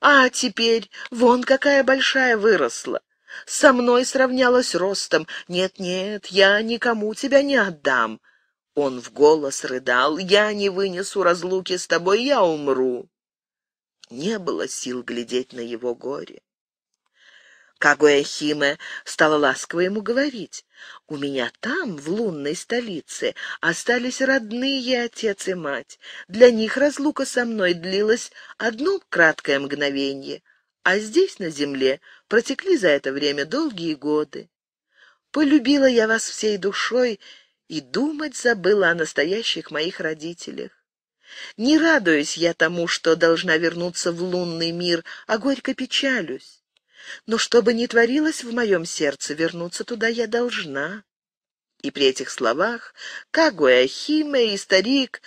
S1: А теперь вон какая большая выросла. Со мной сравнялась ростом. Нет-нет, я никому тебя не отдам. Он в голос рыдал. «Я не вынесу разлуки с тобой, я умру». Не было сил глядеть на его горе. Кагуэхиме стала ласково ему говорить. «У меня там, в лунной столице, остались родные отец и мать. Для них разлука со мной длилась одно краткое мгновение, а здесь, на земле, протекли за это время долгие годы. Полюбила я вас всей душой и думать забыла о настоящих моих родителях. Не радуюсь я тому, что должна вернуться в лунный мир, а горько печалюсь. Но что бы ни творилось в моем сердце, вернуться туда я должна». И при этих словах Кагуэ, Химе и старик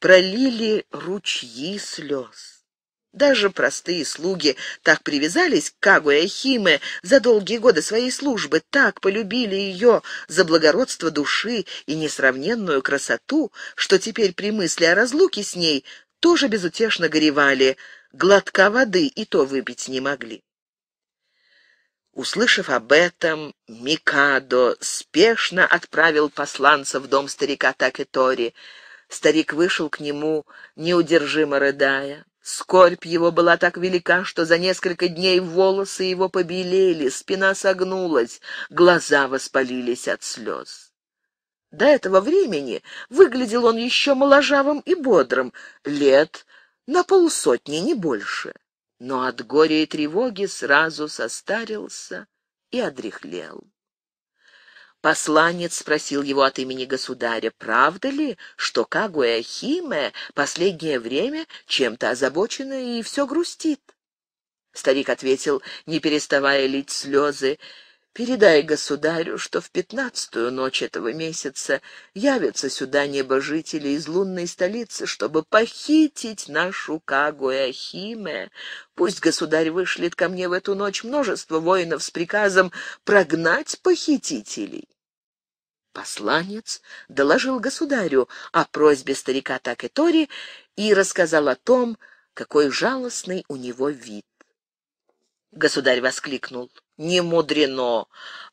S1: пролили ручьи слез. Даже простые слуги так привязались к Кагуэ Химе за долгие годы своей службы, так полюбили ее за благородство души и несравненную красоту, что теперь при мысли о разлуке с ней тоже безутешно горевали, глотка воды и то выпить не могли. Услышав об этом, Микадо спешно отправил посланца в дом старика Такитори. Старик вышел к нему, неудержимо рыдая. Скорбь его была так велика, что за несколько дней волосы его побелели, спина согнулась, глаза воспалились от слез. До этого времени выглядел он еще моложавым и бодрым, лет на полсотни, не больше но от горя и тревоги сразу состарился и одряхлел. Посланец спросил его от имени государя, правда ли, что Кагуэхиме последнее время чем-то озабочена и все грустит? Старик ответил, не переставая лить слезы, — Передай государю, что в пятнадцатую ночь этого месяца явятся сюда небожители из лунной столицы, чтобы похитить нашу Кагу Пусть государь вышлет ко мне в эту ночь множество воинов с приказом прогнать похитителей. Посланец доложил государю о просьбе старика Такетори и рассказал о том, какой жалостный у него вид. Государь воскликнул не мудрено.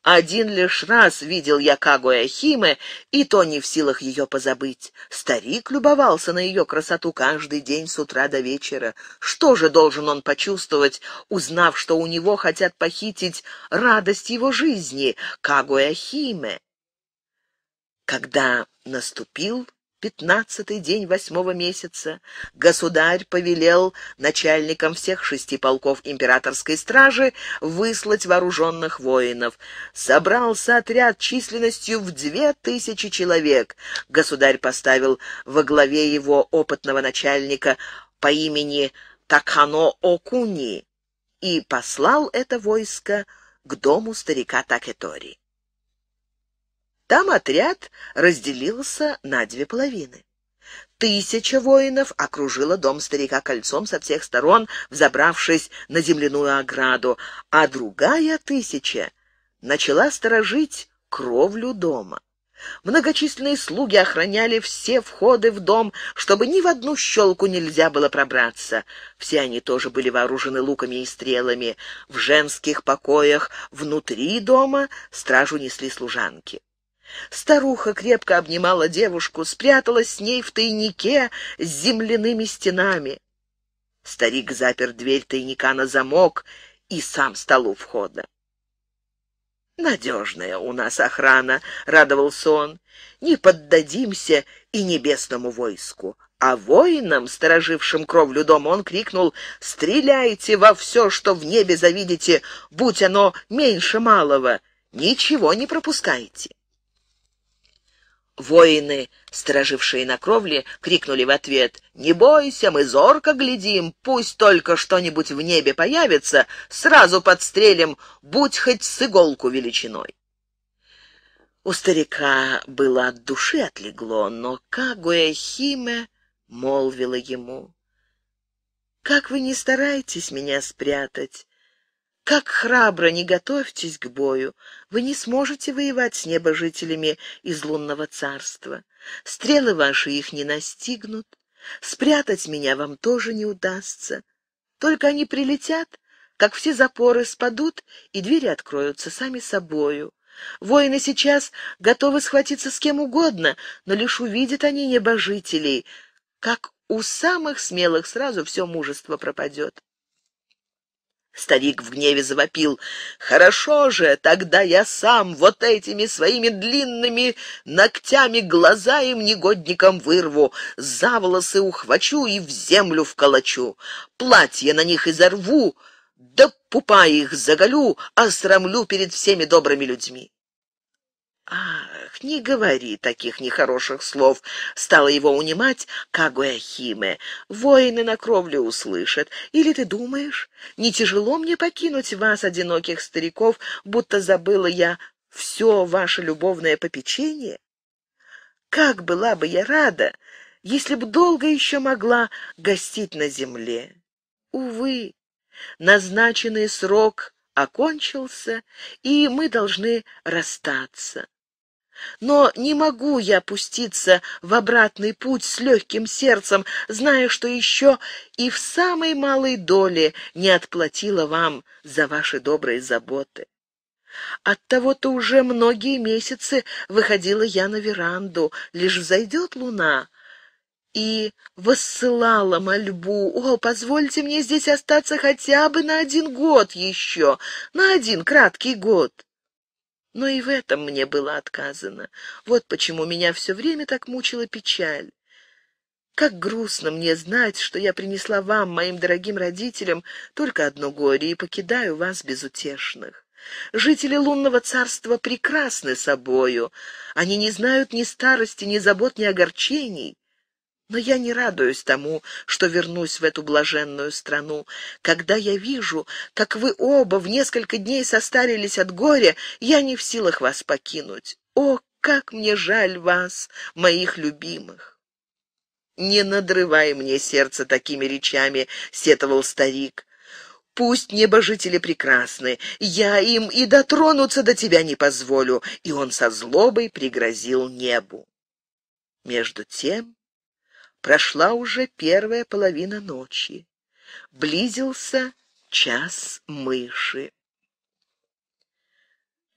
S1: Один лишь раз видел я Кагу Ахиме, и то не в силах ее позабыть. Старик любовался на ее красоту каждый день с утра до вечера. Что же должен он почувствовать, узнав, что у него хотят похитить радость его жизни, Кагу Ахиме? Когда наступил пятнадцатый день восьмого месяца государь повелел начальникам всех шести полков императорской стражи выслать вооруженных воинов. Собрался отряд численностью в две тысячи человек. Государь поставил во главе его опытного начальника по имени Такхано Окуни и послал это войско к дому старика Такетори. Там отряд разделился на две половины. Тысяча воинов окружила дом старика кольцом со всех сторон, взобравшись на земляную ограду, а другая тысяча начала сторожить кровлю дома. Многочисленные слуги охраняли все входы в дом, чтобы ни в одну щелку нельзя было пробраться. Все они тоже были вооружены луками и стрелами. В женских покоях внутри дома стражу несли служанки. Старуха крепко обнимала девушку, спряталась с ней в тайнике с земляными стенами. Старик запер дверь тайника на замок и сам стал у входа. «Надежная у нас охрана», — радовался он. «Не поддадимся и небесному войску». А воинам, сторожившим кровлю дома, он крикнул «Стреляйте во все, что в небе завидите, будь оно меньше малого! Ничего не пропускайте!» Воины, сторожившие на кровле, крикнули в ответ «Не бойся, мы зорко глядим, пусть только что-нибудь в небе появится, сразу подстрелим, будь хоть с иголку величиной». У старика было от души отлегло, но Кагуэхиме молвила ему «Как вы не стараетесь меня спрятать, как храбро не готовьтесь к бою, вы не сможете воевать с небожителями из лунного царства. Стрелы ваши их не настигнут, спрятать меня вам тоже не удастся. Только они прилетят, как все запоры спадут, и двери откроются сами собою. Воины сейчас готовы схватиться с кем угодно, но лишь увидят они небожителей, как у самых смелых сразу все мужество пропадет. Старик в гневе завопил. «Хорошо же, тогда я сам вот этими своими длинными ногтями глаза им негодникам вырву, за волосы ухвачу и в землю вколочу, платье на них изорву, да пупа их заголю, а перед всеми добрыми людьми». А, не говори таких нехороших слов», — стала его унимать Кагуяхиме. «Воины на кровле услышат. Или ты думаешь, не тяжело мне покинуть вас, одиноких стариков, будто забыла я все ваше любовное попечение? Как была бы я рада, если б долго еще могла гостить на земле. Увы, назначенный срок окончился, и мы должны расстаться. Но не могу я пуститься в обратный путь с легким сердцем, зная, что еще и в самой малой доле не отплатила вам за ваши добрые заботы. Оттого-то уже многие месяцы выходила я на веранду, лишь взойдет луна, и воссылала мольбу. «О, позвольте мне здесь остаться хотя бы на один год еще, на один краткий год!» Но и в этом мне было отказано. Вот почему меня все время так мучила печаль. Как грустно мне знать, что я принесла вам, моим дорогим родителям, только одно горе и покидаю вас безутешных. Жители лунного царства прекрасны собою. Они не знают ни старости, ни забот, ни огорчений. Но я не радуюсь тому, что вернусь в эту блаженную страну. Когда я вижу, как вы оба в несколько дней состарились от горя, я не в силах вас покинуть. О, как мне жаль вас, моих любимых!» «Не надрывай мне сердце такими речами», — сетовал старик. Пусть небожители прекрасны, я им и дотронуться до тебя не позволю. И он со злобой пригрозил небу. Между тем Прошла уже первая половина ночи. Близился час мыши.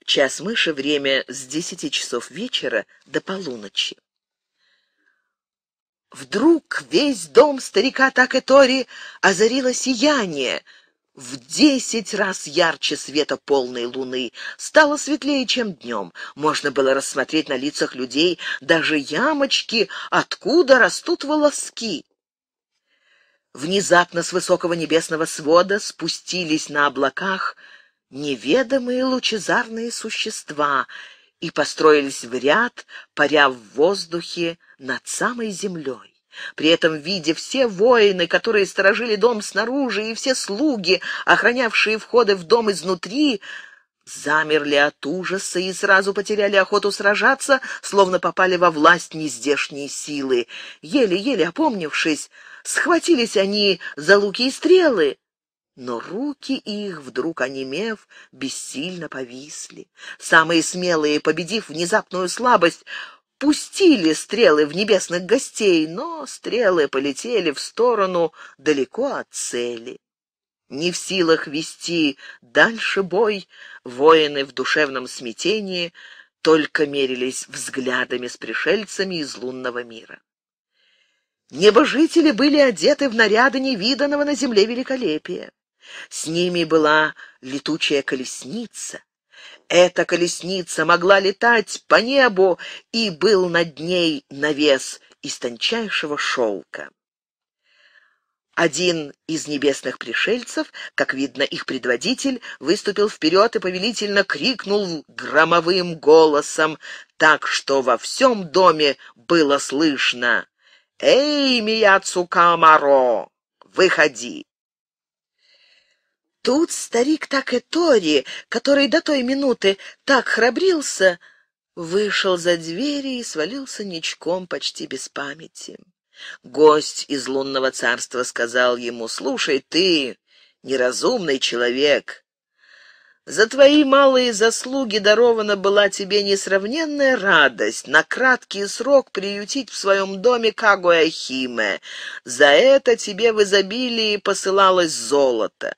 S1: Час мыши — время с десяти часов вечера до полуночи. Вдруг весь дом старика Такетори озарило сияние — в десять раз ярче света полной луны. Стало светлее, чем днем. Можно было рассмотреть на лицах людей даже ямочки, откуда растут волоски. Внезапно с высокого небесного свода спустились на облаках неведомые лучезарные существа и построились в ряд, паря в воздухе над самой землей. При этом, видя все воины, которые сторожили дом снаружи, и все слуги, охранявшие входы в дом изнутри, замерли от ужаса и сразу потеряли охоту сражаться, словно попали во власть нездешней силы. Еле-еле опомнившись, схватились они за луки и стрелы, но руки их, вдруг онемев, бессильно повисли. Самые смелые, победив внезапную слабость, пустили стрелы в небесных гостей, но стрелы полетели в сторону далеко от цели. Не в силах вести дальше бой, воины в душевном смятении только мерились взглядами с пришельцами из лунного мира. Небожители были одеты в наряды невиданного на земле великолепия. С ними была летучая колесница, эта колесница могла летать по небу, и был над ней навес из тончайшего шелка. Один из небесных пришельцев, как видно, их предводитель, выступил вперед и повелительно крикнул громовым голосом, так что во всем доме было слышно «Эй, Мияцукамаро, выходи!» Тут старик так и Тори, который до той минуты так храбрился, вышел за двери и свалился ничком почти без памяти. Гость из лунного царства сказал ему, «Слушай, ты, неразумный человек, за твои малые заслуги дарована была тебе несравненная радость на краткий срок приютить в своем доме Кагуэхиме. За это тебе в изобилии посылалось золото.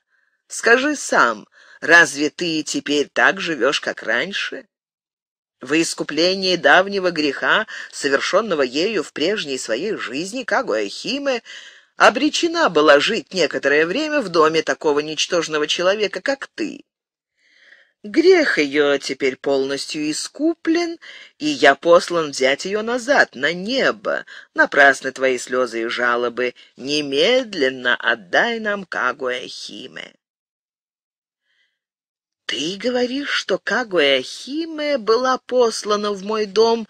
S1: Скажи сам, разве ты теперь так живешь, как раньше? Во искуплении давнего греха, совершенного ею в прежней своей жизни, Кагуэ Химе, обречена была жить некоторое время в доме такого ничтожного человека, как ты. Грех ее теперь полностью искуплен, и я послан взять ее назад, на небо. Напрасны твои слезы и жалобы. Немедленно отдай нам Кагуэ Химе. «Ты говоришь, что Кагуэхиме была послана в мой дом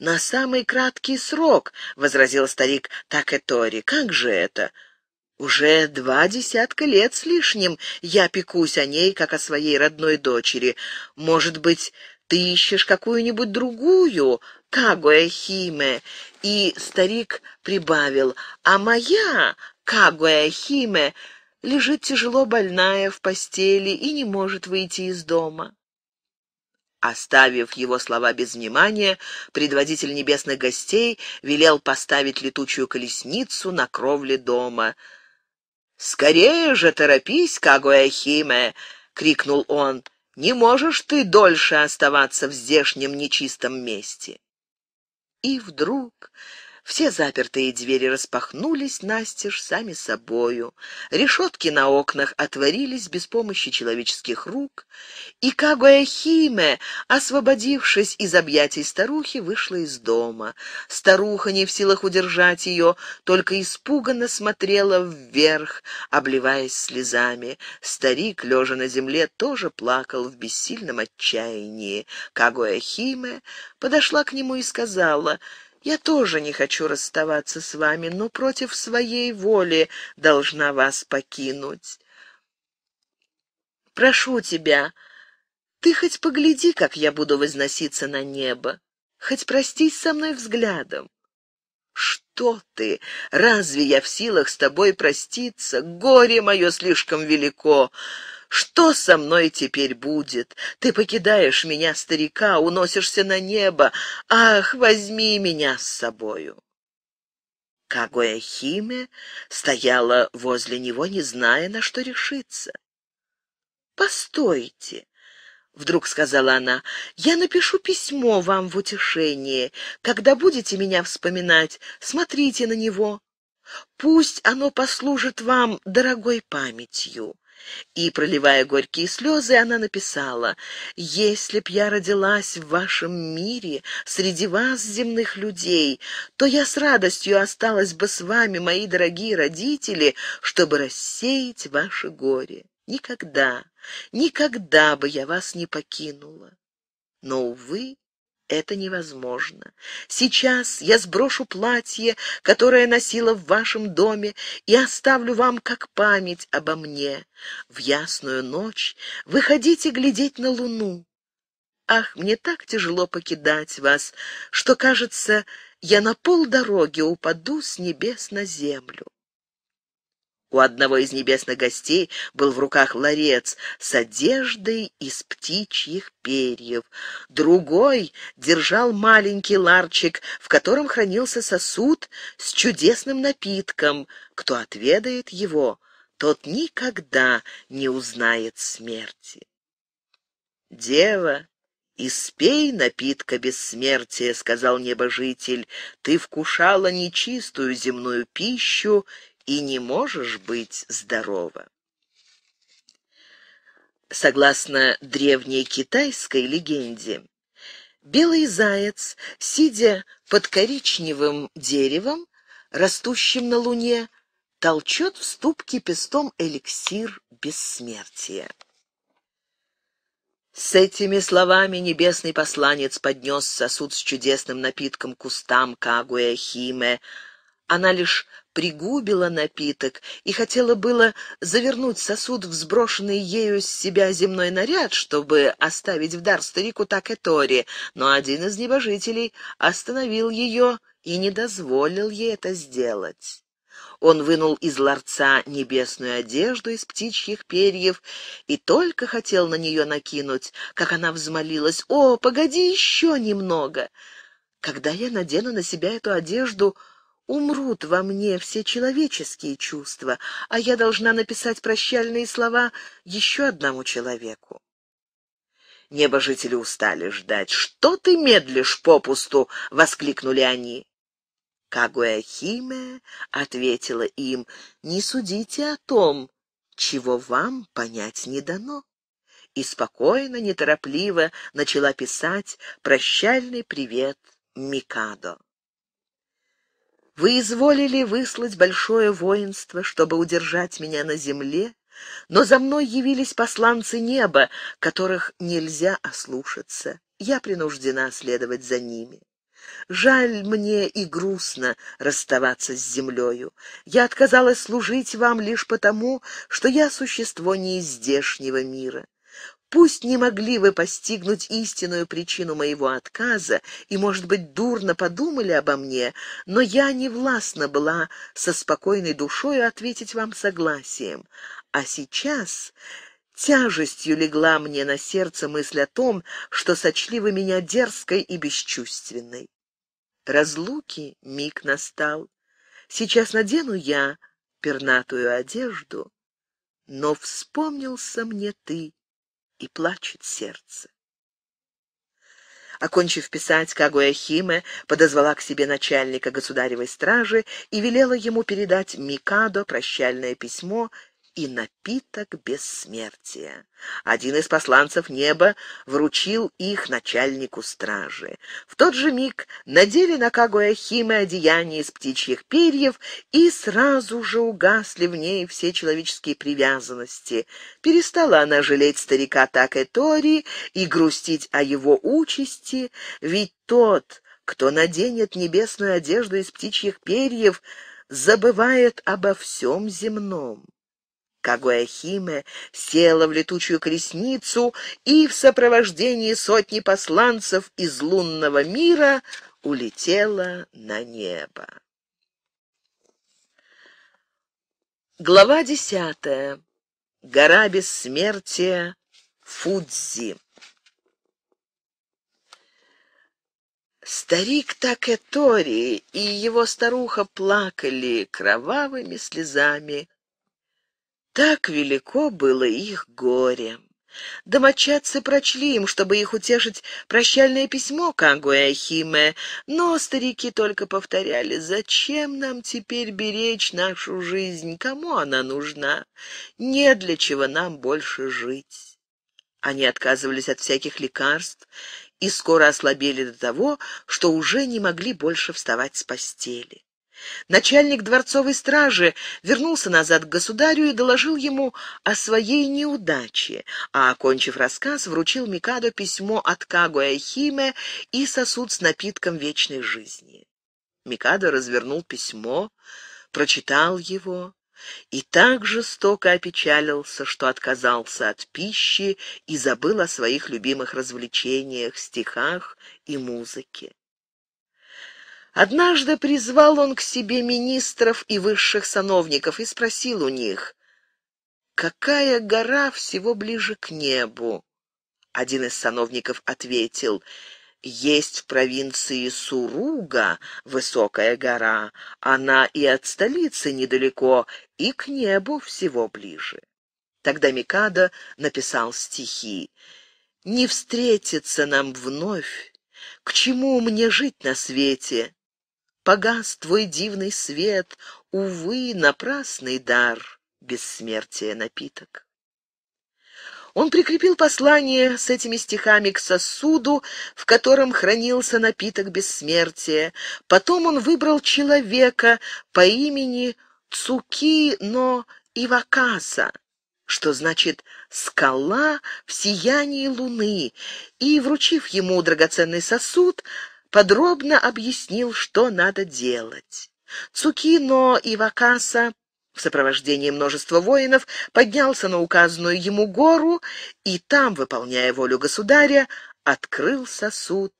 S1: на самый краткий срок», — возразил старик Такетори. «Как же это? Уже два десятка лет с лишним я пекусь о ней, как о своей родной дочери. Может быть, ты ищешь какую-нибудь другую Кагуэхиме?» И старик прибавил. «А моя Кагуэхиме...» лежит тяжело больная в постели и не может выйти из дома. Оставив его слова без внимания, предводитель небесных гостей велел поставить летучую колесницу на кровле дома. «Скорее же, торопись, Кагуэхиме!» — крикнул он. «Не можешь ты дольше оставаться в здешнем нечистом месте!» И вдруг все запертые двери распахнулись настежь сами собою, решетки на окнах отворились без помощи человеческих рук, и Кагуэхиме, освободившись из объятий старухи, вышла из дома. Старуха, не в силах удержать ее, только испуганно смотрела вверх, обливаясь слезами. Старик, лежа на земле, тоже плакал в бессильном отчаянии. Кагуэхиме подошла к нему и сказала — я тоже не хочу расставаться с вами, но против своей воли должна вас покинуть. Прошу тебя, ты хоть погляди, как я буду возноситься на небо, хоть простись со мной взглядом. Что ты? Разве я в силах с тобой проститься? Горе мое слишком велико!» Что со мной теперь будет? Ты покидаешь меня, старика, уносишься на небо. Ах, возьми меня с собою!» Кагояхиме стояла возле него, не зная, на что решиться. «Постойте!» — вдруг сказала она. «Я напишу письмо вам в утешение. Когда будете меня вспоминать, смотрите на него. Пусть оно послужит вам дорогой памятью. И, проливая горькие слезы, она написала, «Если б я родилась в вашем мире, среди вас, земных людей, то я с радостью осталась бы с вами, мои дорогие родители, чтобы рассеять ваше горе. Никогда, никогда бы я вас не покинула». Но, увы, это невозможно. Сейчас я сброшу платье, которое носила в вашем доме, и оставлю вам как память обо мне. В ясную ночь выходите глядеть на луну. Ах, мне так тяжело покидать вас, что, кажется, я на полдороги упаду с небес на землю. У одного из небесных гостей был в руках ларец с одеждой из птичьих перьев. Другой держал маленький ларчик, в котором хранился сосуд с чудесным напитком. Кто отведает его, тот никогда не узнает смерти. «Дева, «Испей напитка бессмертия», — сказал небожитель, — «ты вкушала нечистую земную пищу и не можешь быть здорова. Согласно древней китайской легенде, белый заяц, сидя под коричневым деревом, растущим на луне, толчет в ступке пестом эликсир бессмертия. С этими словами небесный посланец поднес сосуд с чудесным напитком к кустам Кагуэ Химе. Она лишь пригубила напиток и хотела было завернуть сосуд в сброшенный ею с себя земной наряд, чтобы оставить в дар старику Такетори, но один из небожителей остановил ее и не дозволил ей это сделать. Он вынул из ларца небесную одежду из птичьих перьев и только хотел на нее накинуть, как она взмолилась «О, погоди еще немного!» Когда я надену на себя эту одежду, Умрут во мне все человеческие чувства, а я должна написать прощальные слова еще одному человеку. Небожители устали ждать. «Что ты медлишь попусту?» — воскликнули они. Кагуэхиме ответила им, «Не судите о том, чего вам понять не дано». И спокойно, неторопливо начала писать прощальный привет Микадо. Вы изволили выслать большое воинство, чтобы удержать меня на земле, но за мной явились посланцы неба, которых нельзя ослушаться. Я принуждена следовать за ними. Жаль мне и грустно расставаться с землею. Я отказалась служить вам лишь потому, что я существо не из здешнего мира. Пусть не могли вы постигнуть истинную причину моего отказа и, может быть, дурно подумали обо мне, но я не властна была со спокойной душою ответить вам согласием. А сейчас тяжестью легла мне на сердце мысль о том, что сочли вы меня дерзкой и бесчувственной. Разлуки миг настал. Сейчас надену я пернатую одежду, но вспомнился мне ты и плачет сердце. Окончив писать, Кагуя Химе подозвала к себе начальника государевой стражи и велела ему передать Микадо прощальное письмо и напиток бессмертия. Один из посланцев неба вручил их начальнику стражи. В тот же миг надели на Кагуэхимы одеяние из птичьих перьев, и сразу же угасли в ней все человеческие привязанности. Перестала она жалеть старика Такэтори и грустить о его участи, ведь тот, кто наденет небесную одежду из птичьих перьев, забывает обо всем земном. Кагуэхиме села в летучую крестницу и в сопровождении сотни посланцев из лунного мира улетела на небо. Глава десятая. Гора бессмертия Фудзи. Старик Такетори и его старуха плакали кровавыми слезами так велико было их горе. Домочадцы прочли им, чтобы их утешить, прощальное письмо Кангуэ Ахиме, но старики только повторяли, «Зачем нам теперь беречь нашу жизнь? Кому она нужна? Не для чего нам больше жить». Они отказывались от всяких лекарств и скоро ослабели до того, что уже не могли больше вставать с постели. Начальник дворцовой стражи вернулся назад к государю и доложил ему о своей неудаче, а, окончив рассказ, вручил Микадо письмо от Кагуэхиме и сосуд с напитком вечной жизни. Микадо развернул письмо, прочитал его и так жестоко опечалился, что отказался от пищи и забыл о своих любимых развлечениях, стихах и музыке. Однажды призвал он к себе министров и высших сановников и спросил у них, «Какая гора всего ближе к небу?» Один из сановников ответил, «Есть в провинции Суруга высокая гора, она и от столицы недалеко, и к небу всего ближе». Тогда Микада написал стихи «Не встретится нам вновь, к чему мне жить на свете?» Погас твой дивный свет, увы, напрасный дар, бессмертие напиток. Он прикрепил послание с этими стихами к сосуду, в котором хранился напиток бессмертия. Потом он выбрал человека по имени Цуки, но Ивакаса, что значит «скала в сиянии луны», и, вручив ему драгоценный сосуд, подробно объяснил, что надо делать. Цукино и Вакаса в сопровождении множества воинов поднялся на указанную ему гору и там, выполняя волю государя, открыл сосуд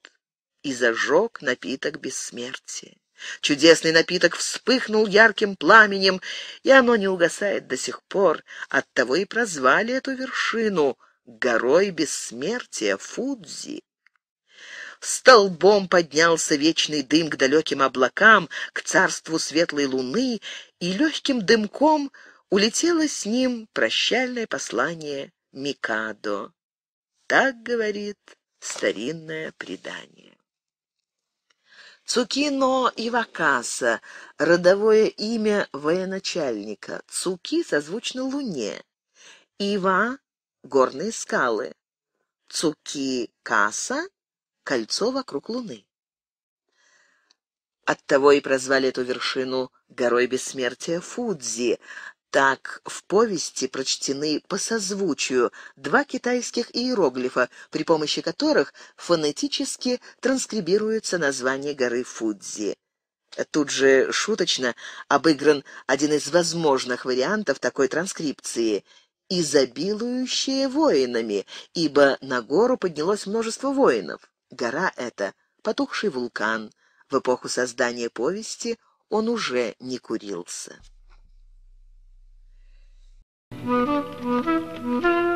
S1: и зажег напиток бессмертия. Чудесный напиток вспыхнул ярким пламенем, и оно не угасает до сих пор. Оттого и прозвали эту вершину горой бессмертия Фудзи столбом поднялся вечный дым к далеким облакам, к царству светлой луны, и легким дымком улетело с ним прощальное послание Микадо. Так говорит старинное предание. Цукино Ивакаса — родовое имя военачальника. Цуки созвучно луне. Ива — горные скалы. Цуки Каса кольцо вокруг Луны. Оттого и прозвали эту вершину горой бессмертия Фудзи. Так в повести прочтены по созвучию два китайских иероглифа, при помощи которых фонетически транскрибируется название горы Фудзи. Тут же шуточно обыгран один из возможных вариантов такой транскрипции «изобилующие воинами», ибо на гору поднялось множество воинов. Гора эта — потухший вулкан. В эпоху создания повести он уже не курился. Thank you.